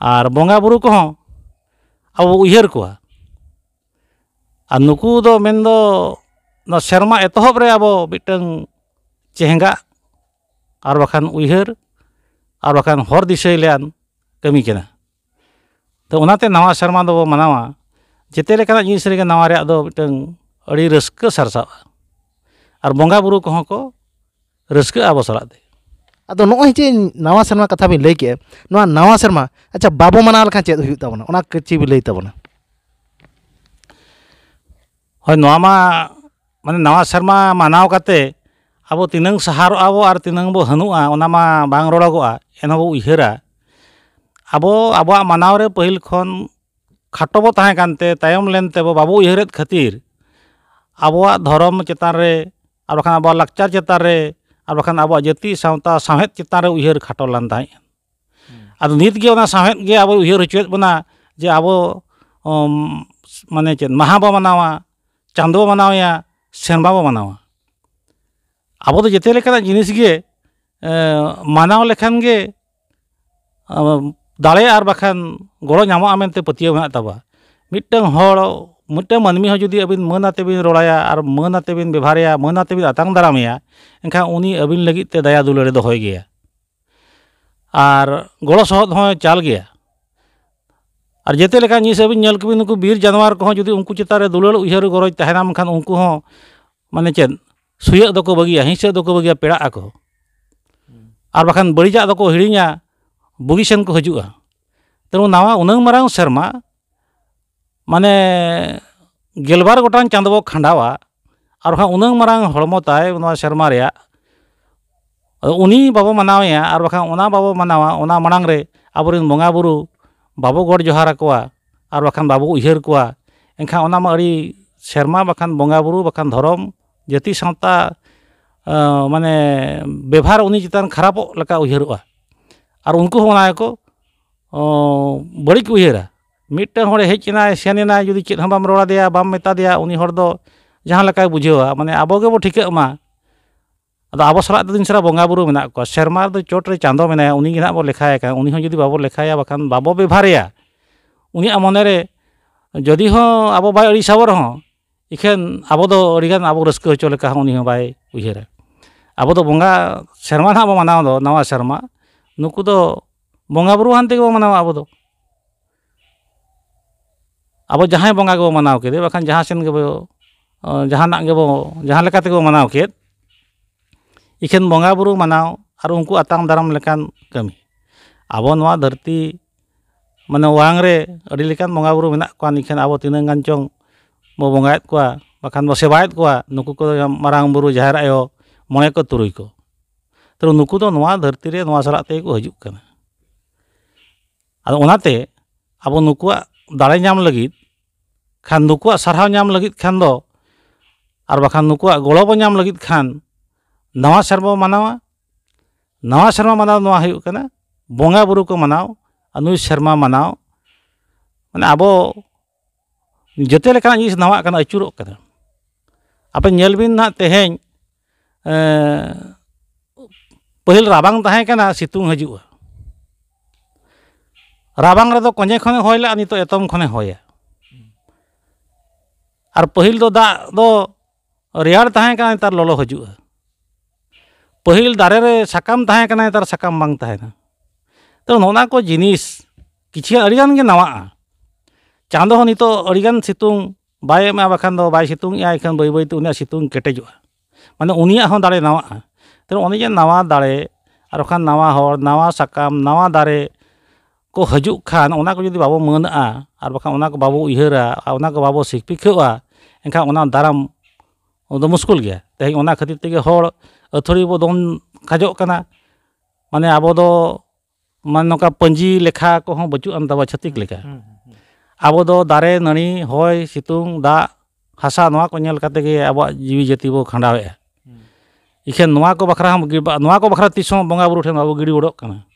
ᱟᱨ ᱵᱚᱸᱜᱟ ᱵᱩᱨᱩ ᱠᱚᱦᱚᱸ ᱟᱵᱚ ᱩᱭᱦᱟᱹᱨ ᱠᱚᱣᱟ ᱟᱨ ᱱᱩᱠᱩ ᱫᱚ ᱢᱮᱱᱫᱚ सेमा एतरे अब अबो मिटंग चेहंगा आर बखान उइहर आर बखान हर दिसै कमी केना तो नवा सेरमा दो मनावा जेते लेखान जिनिस रे नवा रे दो मिटंग अड़ी को को रस्क आबो सलाते अदो नवा से कथा भी लेके नवा नवा सेरमा अच्छा बाबो मना खान चेत भी लैताबना हाँ हय ᱢᱟᱱᱮ ᱱᱟᱣᱟ ᱥᱮᱨᱢᱟ ᱢᱟᱱᱟᱣ ᱠᱟᱛᱮ ᱟᱵᱚ ᱛᱤᱱᱟᱹᱝ ᱥᱟᱦᱟᱨᱚᱜᱼᱟ ᱵᱚ ᱟᱨ ᱛᱤᱱᱟᱹᱝ ᱵᱚ ᱦᱟᱹᱱᱩᱜᱼᱟ ᱚᱱᱟ ᱢᱟ ᱵᱟᱝ ᱨᱚᱲᱚᱜᱚᱜᱼᱟ ᱮᱱᱦᱚᱸ ᱵᱚ ᱩᱭᱦᱟᱹᱨᱟ ᱟᱵᱚ ᱟᱵᱚᱣᱟᱜ ᱢᱟᱱᱟᱣ ᱨᱮ ᱯᱟᱹᱦᱤᱞ ᱠᱷᱚᱱ ᱠᱷᱟᱴᱚ ᱵᱚ ᱛᱟᱦᱮᱸ ᱠᱟᱱᱛᱮ ᱛᱟᱭᱚᱢ ᱞᱮᱱᱛᱮ ᱵᱚ ᱵᱟᱵᱚ ᱩᱭᱦᱟᱹᱨᱮᱫ ᱠᱷᱟᱹᱛᱤᱨ ᱟᱵᱚᱣᱟᱜ ᱫᱷᱚᱨᱚᱢ ᱪᱮᱛᱟᱱ ᱨᱮ ᱟᱨ ᱵᱟᱠᱷᱟᱱ ᱟᱵᱚᱣᱟᱜ ᱞᱟᱠᱪᱟᱨ ᱪᱮᱛᱟᱱ ᱨᱮ ᱟᱨ ᱵᱟᱠᱷᱟᱱ ᱟᱵᱚᱣᱟᱜ ᱡᱟᱹᱛᱤ ᱥᱟᱶᱛᱟ ᱥᱟᱶᱦᱮᱫ ᱪᱮᱛᱟᱱ ᱨᱮ ᱩᱭᱦᱟᱹᱨ ᱠᱷᱟᱴᱚ ᱞᱮᱱ ᱛᱟᱦᱮᱸᱫ ᱟᱫᱚ ᱱᱤᱛᱜᱮ ᱚᱱᱟ ᱥᱟᱶᱦᱮᱫ ᱜᱮ ᱟᱵᱚ ᱩᱭᱦᱟᱹᱨ ᱦᱚᱪᱚᱭᱮᱫ ᱵᱚᱱᱟ ᱡᱮ ᱟᱵᱚ ᱢᱟᱱᱮ ᱪᱮᱫ ᱢᱟᱦᱟ ᱵᱚ ᱢᱟᱱᱟᱣᱟ ᱪᱟᱸᱫᱳ ᱵᱚ ᱢᱟᱱᱟᱣᱮᱭᱟ ᱥᱮᱱ ᱵᱟᱵᱚ ᱢᱟᱱᱟᱣᱟ ᱟᱵᱚ ᱫᱚ ᱡᱮᱛᱮ ᱞᱮᱠᱟᱱᱟᱜ ᱡᱤᱱᱤᱥ ᱜᱮ ᱢᱟᱱᱟᱣ ᱞᱮᱠᱷᱟᱱ ᱜᱮ ᱫᱟᱲᱮ ᱟᱨ ᱵᱟᱠᱷᱟᱱ ᱜᱚᱲᱚ ᱧᱟᱢᱚᱜᱼᱟ ᱢᱮᱱᱛᱮ ᱯᱟᱹᱛᱭᱟᱹᱣ ᱢᱮᱱᱟᱜ ᱛᱟᱵᱚᱱᱟ ᱢᱤᱫᱴᱟᱝ ᱦᱚᱲ ᱢᱤᱫᱴᱟᱝ ᱢᱟᱹᱱᱢᱤ ᱦᱚᱸ ᱡᱩᱫᱤ ᱟᱹᱵᱤᱱ ᱢᱟᱹᱱ ᱟᱛᱮ ᱵᱤᱱ ᱨᱚᱲᱟᱭᱟ ᱟᱨ ᱢᱟᱹᱱ ᱟᱛᱮ ᱵᱤᱱ ᱵᱮᱵᱷᱟᱨᱮᱭᱟ ᱢᱟᱹᱱ ᱟᱛᱮ ᱵᱤᱱ ᱟᱛᱟᱝ ᱫᱟᱨᱟᱢᱮᱭᱟ ᱮᱱᱠᱷᱟᱱ ᱩᱱᱤ ᱟᱹᱵᱤᱱ ᱞᱟᱹᱜᱤᱫ ᱛᱮ ᱫᱟᱭᱟ ᱫᱩᱞᱟᱹᱲᱮ ᱫᱚᱦᱚᱭ ᱜᱮᱭᱟ ᱟᱨ ᱜᱚᱲᱚ ᱥᱚᱦᱚᱫ ᱦᱚᱸᱭ ᱪᱟᱞ ᱜᱮᱭᱟ ᱟᱨ ᱡᱮᱛᱮ ᱞᱮᱠᱟ ᱧᱤᱥ ᱟᱹᱵᱤᱱ ᱧᱮᱞ ᱠᱚᱵᱤᱱ ᱱᱩᱠᱩ ᱵᱤᱨ ᱡᱟᱱᱣᱟᱨ ᱠᱚᱦᱚᱸ ᱡᱩᱫᱤ ᱩᱱᱠᱩ ᱪᱮᱛᱟᱱ ᱨᱮ ᱫᱩᱞᱟᱹᱲ ᱩᱭᱦᱟᱹᱨ ᱜᱚᱨᱚᱡ ᱛᱟᱦᱮᱱᱟ ᱢᱮᱱᱠᱷᱟᱱ ᱩᱱᱠᱩ ᱦᱚᱸ ᱢᱟᱱᱮ ᱪᱮᱫ ᱥᱩᱭᱟᱹᱜ ᱫᱚᱠᱚ ᱵᱟᱹᱜᱤᱭᱟ ᱦᱤᱸᱥᱟᱹᱜ ᱫᱚᱠᱚ ᱵᱟᱹᱜᱤᱭᱟ ᱯᱮᱲᱟᱜ ᱟᱠᱚ ᱟᱨ ᱵᱟᱠᱷᱟᱱ ᱵᱟᱹᱲᱤᱡᱟᱜ ᱫᱚᱠᱚ ᱦᱤᱲᱤᱧᱟ ᱵᱩᱜᱤ ᱥᱮᱱ ᱠᱚ ᱦᱤᱡᱩᱜᱼᱟ ᱛᱚ ᱱᱟᱣᱟ ᱩᱱᱟᱹᱝ ᱢᱟᱨᱟᱝ ᱥᱮᱨᱢᱟ ᱢᱟᱱᱮ ᱜᱮᱞᱵᱟᱨ ᱜᱚᱴᱟᱝ ᱪᱟᱸᱫᱳ ᱵᱚ ᱠᱷᱟᱸᱰᱟᱣᱟ ᱟᱨ ᱵᱟᱠᱷᱟᱱ ᱩᱱᱟᱹᱝ ᱢᱟᱨᱟᱝ ᱦᱚᱲᱢᱚ ᱛᱟᱭ ᱱᱚᱣᱟ ᱥᱮᱨᱢᱟ ᱨᱮᱭᱟᱜ ᱩᱱᱤ ᱵᱟᱵᱚ ᱢᱟᱱᱟᱣᱮᱭᱟ ᱟᱨ ᱵᱟᱠᱷᱟᱱ ᱚᱱᱟ ᱵᱟᱵᱚ ᱢᱟᱱᱟᱣᱟ ᱚᱱᱟ ᱢᱟᱲᱟᱝ ᱨᱮ ᱟᱵᱚᱨᱮᱱ ᱵᱚᱸᱜᱟ ᱵᱩᱨᱩ ᱵᱟᱵᱚ ᱜᱚᱰ ᱡᱚᱦᱟᱨ ᱟᱠᱚᱣᱟ ᱟᱨ ᱵᱟᱠᱷᱟᱱ ᱵᱟᱵᱚ ᱩᱭᱦᱟᱹᱨ ᱠᱚᱣᱟ ᱮᱱᱠᱷᱟᱱ ᱚᱱᱟ ᱢᱟ ᱟᱹᱰᱤ ᱥᱮᱨᱢᱟ ᱵᱟᱠᱷᱟᱱ ᱵᱚᱸᱜᱟ ᱵᱩᱨᱩ ᱵᱟᱠᱷᱟᱱ ᱫᱷᱚᱨᱚᱢ ᱡᱟᱹᱛᱤ ᱥᱟᱶᱛᱟ ᱢᱟᱱᱮ ᱵᱮᱵᱷᱟᱨ ᱩᱱᱤ ᱪᱮᱛᱟᱱ ᱠᱷᱟᱨᱟᱯᱚᱜ ᱞᱮᱠᱟ ᱩᱭᱦᱟᱹᱨᱚᱜᱼᱟ ᱟᱨ ᱩᱱᱠᱩ ᱦᱚᱸ ᱚᱱᱟ ᱜᱮᱠᱚ ᱵᱟᱹᱲᱤᱡ ᱠᱚ ᱩᱭᱦᱟᱹᱨᱟ ᱢᱤᱫᱴᱟᱝ ᱦᱚᱲᱮ ᱦᱮᱡ ᱮᱱᱟᱭ ᱥᱮᱱ ᱮᱱᱟᱭ ᱡᱩᱫᱤ ᱪᱮᱫ ᱦᱚᱸ ᱵᱟᱢ ᱨᱚᱲ ᱟᱫᱮᱭᱟ ᱵᱟᱢ ᱢᱮᱛᱟ ᱫᱮᱭᱟ ᱩᱱᱤ ᱦᱚᱲ ᱫᱚ ᱡᱟᱦᱟᱸ ᱞᱮᱠᱟᱭ ᱵᱩᱡᱷᱟᱹᱣᱟ ᱢᱟᱱᱮ ᱟᱵᱚ ᱜᱮᱵᱚ ᱴᱷᱤᱠᱟᱹᱜ ᱢᱟ ᱟᱫᱚ ᱟᱵᱚ ᱥᱟᱞᱟᱜ ᱛᱮᱫᱚ ᱤᱧ ᱥᱟᱞᱟᱜ ᱵᱚᱸᱜᱟ ᱵᱩᱨᱩ ᱢᱮᱱᱟᱜ ᱠᱚᱣᱟ ᱥᱮᱨᱢᱟ ᱨᱮᱫᱚ ᱪᱚᱴ ᱨᱮ ᱪᱟᱸᱫᱚ ᱢᱮᱱᱟᱭᱟ ᱩᱱᱤᱜᱮ ᱱᱟᱜ ᱵᱚ ᱞᱮᱠᱷᱟᱭ ᱠᱟᱱᱟ ᱩᱱᱤ ᱦᱚᱸ ᱡᱩᱫᱤ ᱵᱟᱵᱚ ᱞᱮᱠᱷᱟᱭᱟ ᱵᱟᱠᱷᱟᱱ ᱵᱟᱵᱚ ᱵᱮᱵᱷᱟᱨᱮᱭᱟ ᱩᱱᱤᱭᱟᱜ ᱢᱚᱱᱮᱨᱮ ᱡᱩᱫᱤ ᱦᱚᱸ ᱟᱵᱚ ᱵᱟᱭ ᱟᱹᱲᱤᱥ ᱟᱵᱚ ᱨᱮᱦᱚᱸ ᱤᱠᱷᱟᱹᱱ ᱟᱵᱚ ᱫᱚ ᱟᱹᱰᱤᱜᱟᱱ ᱟᱵᱚ ᱨᱟᱹᱥᱠᱟᱹ ᱦᱚᱪᱚ ᱞᱮᱠᱟ ᱦᱚᱸ ᱩᱱᱤ ᱦᱚᱸ ᱵᱟᱭ ᱩᱭᱦᱟᱹᱨᱟ ᱟᱵᱚ ᱫᱚ ᱵᱚᱸᱜᱟ ᱥᱮᱨᱢᱟ ᱱᱟᱜ ᱵᱚ ᱢᱟᱱᱟᱣ ᱫᱚ ᱱᱟᱣᱟ ᱥᱮᱨᱢᱟ ᱱᱩᱠᱩ ᱫᱚ ᱵᱚᱸᱜᱟ ᱵᱩᱨᱩ ᱦᱟᱱ ᱛᱮᱜᱮᱵᱚ ᱢᱟᱱᱟᱣᱟ ᱟᱵᱚ ᱫᱚ ᱟᱵᱚ ᱡᱟᱦᱟᱸᱭ ᱵᱚᱸᱜᱟ ᱜᱮᱵᱚ ᱢᱟᱱᱟᱣ ᱠᱮᱫᱮ ᱵᱟᱠᱷᱟᱱ ᱡᱟᱦᱟᱸ ᱥᱮᱱ ᱜᱮᱵᱚ ᱡᱟᱦᱟᱱᱟᱜ ᱜᱮᱵᱚ ᱡᱟᱦᱟᱸ ᱞᱮᱠᱟ ᱛᱮᱜᱮᱵᱚ ᱢᱟᱱᱟᱣ ᱠᱮᱫ ikan bunga buru manau arungku atang daram lekan kami Abon wa dharti mana uang re adilikan buru mena kwa ikan abo tineng gancong mau bunga kuah bahkan mau sebaik kwa nuku ko marang buru jahara yo mulai ko turu iko teru nuku to nua dharti re nua sarate iko haju kana atau unate abon nuku dalai nyam lagi kan nuku nyam lagi kan do Arba kan nukua golopo nyam lagi kan नवा से मनावा नवा सरमा मनाव नवा बंगा बुरु को मनाव अनुज सरमा मनाव मैं अब जो जिस नवा अचुर आप ना तेहे पहल राबांग सितुंग हजू राबांग कंजे खे हा नित एतम खे हया और पहल दो दा दो रेड़ तहकर नेतार ललो हजू पहिल दारे रे साकाम तहेकना एतर साकाम बांग तहेना तो नोना को जिनिस किछि अरिगन के नवा चांदो हो नितो अरिगन सितुंग बाय मा बखान दो बाय सितुंग या इखन बई बई तुने सितुंग केटेजो माने उनिया हो दारे नवा तो उनि जे नवा दारे अरखान नवा हो नवा साकाम नवा दारे को हजु खान ओना को जदि बाबो मन आ आर बखान ओना को बाबो उहेरा ओना को बाबो सिखपिखवा एंखा ओना दारम ओ तो मुश्किल गया तहे ओना खतिर तेगे होड़ ᱟᱹᱛᱷᱟᱹᱲᱤ ᱵᱚ ᱫᱚᱱ ᱠᱷᱟᱡᱚᱜ ᱠᱟᱱᱟ ᱢᱟᱱᱮ ᱟᱵᱚ ᱫᱚ ᱢᱟᱱᱮ ᱱᱚᱝᱠᱟ ᱯᱟᱹᱧᱡᱤ ᱞᱮᱠᱷᱟ ᱠᱚᱦᱚᱸ ᱵᱟᱹᱪᱩᱜ ᱟᱱ ᱛᱟᱵᱚ ᱪᱷᱟᱹᱛᱤᱠ ᱞᱮᱠᱟ ᱟᱵᱚ ᱫᱚ ᱫᱟᱨᱮ ᱱᱟᱹᱲᱤ ᱦᱚᱭ ᱥᱤᱛᱩᱝ ᱫᱟᱜ ᱦᱟᱥᱟ ᱱᱚᱣᱟ ᱠᱚ ᱧᱮᱞ ᱠᱟᱛᱮ ᱜᱮ ᱟᱵᱚᱣᱟᱜ ᱡᱤᱣᱤ ᱡᱟᱹᱛᱤ ᱵᱚ ᱠᱷᱟᱸᱰᱟᱣᱮᱜᱼᱟ ᱤᱠᱷᱟᱹᱱ ᱱᱚᱣᱟ ᱠᱚ ᱵᱟᱠᱷᱨᱟ ᱦᱚᱸ ᱱᱚᱣᱟ ᱠᱚ ᱵᱟᱠᱷᱨᱟ ᱛᱤᱥ ᱦᱚᱸ ᱵᱚᱸᱜᱟ ᱵᱩᱨᱩ ᱴᱷᱮᱱ ᱵᱟᱵᱚ ᱜᱤᱰᱤ ᱜᱚᱲᱚᱜ ᱠᱟᱱᱟ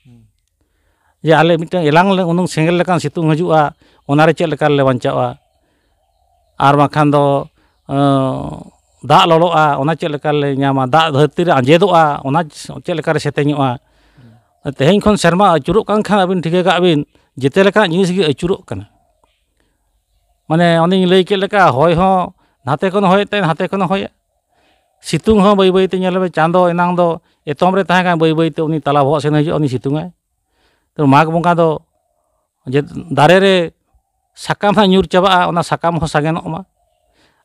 ᱡᱮ ᱟᱞᱮ ᱢᱤᱫᱴᱟᱝ ᱮᱞᱟᱝ ᱞᱮ ᱩᱱᱟᱹᱝ ᱥᱮᱸᱜᱮᱞ ᱞᱮᱠᱟᱱ ᱥᱤᱛᱩᱝ ᱦᱤᱡᱩᱜᱼᱟ ᱚᱱᱟᱨᱮ ᱪᱮᱫ ᱞᱮᱠᱟ ᱞᱮ ᱵᱟᱧᱪᱟᱜᱼᱟ ᱟᱨ ᱵᱟᱝᱠᱷᱟᱱ ᱫᱚ ᱫᱟᱜ ᱞᱚᱞᱚᱜᱼᱟ ᱚᱱᱟ ᱪᱮᱫ ᱞᱮᱠᱟᱞᱮ ᱧᱟᱢᱟ ᱫᱟᱜ ᱫᱷᱟᱹᱨᱛᱤ ᱨᱮ ᱟᱸᱡᱮᱫᱚᱜᱼᱟ ᱚᱱᱟ ᱪᱮᱫ ᱞᱮᱠᱟᱨᱮ ᱥᱮᱛᱮᱧᱚᱜᱼᱟ ᱛᱮᱦᱮᱧ ᱠᱷᱚᱱ ᱥᱮᱨᱢᱟ ᱟᱹᱪᱩᱨᱚᱜ ᱠᱟᱱ ᱠᱷᱟᱱ ᱟᱹᱵᱤᱱ ᱴᱷᱤᱠᱟᱹ ᱠᱟᱜ ᱵᱤᱱ ᱡᱮᱛᱮ ᱞᱮᱠᱟᱱᱟᱜ ᱡᱤᱱᱤᱥ ᱜᱮ ᱟᱹᱪᱩᱨᱚᱜ ᱠᱟᱱᱟ ᱢᱟᱱᱮ ᱚᱱᱮᱧ ᱞᱟᱹᱭ ᱠᱮᱫ ᱞᱮᱠᱟ ᱦᱚᱭ ᱦᱚᱸ ᱱᱟᱛᱮ ᱠᱷᱚᱱ ᱦᱚᱭᱮᱫ ᱛᱟᱦᱮᱸ ᱱᱟᱛᱮ ᱠᱷᱚᱱ ᱦᱚᱭᱟ ᱥᱤᱛᱩᱝ ᱦᱚᱸ ᱵᱟᱹᱭ ᱵᱟᱹᱭᱛᱮ ᱧᱮᱞ ᱢᱮ ᱪᱟᱸᱫᱚ ᱮᱱᱟᱝ ᱫᱚ ᱮᱛᱚᱢ ᱨᱮ ᱛᱟᱦᱮᱸ ᱠᱟᱱ ᱵᱟᱹᱭ ᱵᱟᱹᱭᱛᱮ ᱩᱱᱤ ᱛᱟᱞᱟ ᱵᱚᱦᱚᱜ ᱥᱮᱱ ᱦᱤᱡᱩᱜᱼᱟ ᱩᱱᱤ ᱥᱤᱛᱩᱝᱟᱭ ᱛᱚ ᱢᱟᱜᱽ ᱵᱚᱸᱜᱟ ᱫᱚ ᱡᱮ ᱫᱟᱨᱮ ᱨᱮ ᱥᱟᱠᱟᱢ ᱦᱟᱸᱜ ᱧᱩᱨ ᱪᱟᱵᱟᱜᱼᱟ ᱚᱱᱟ ᱥᱟᱠᱟᱢ ᱦᱚᱸ ᱥᱟᱜᱮᱱᱚᱜ ᱢᱟ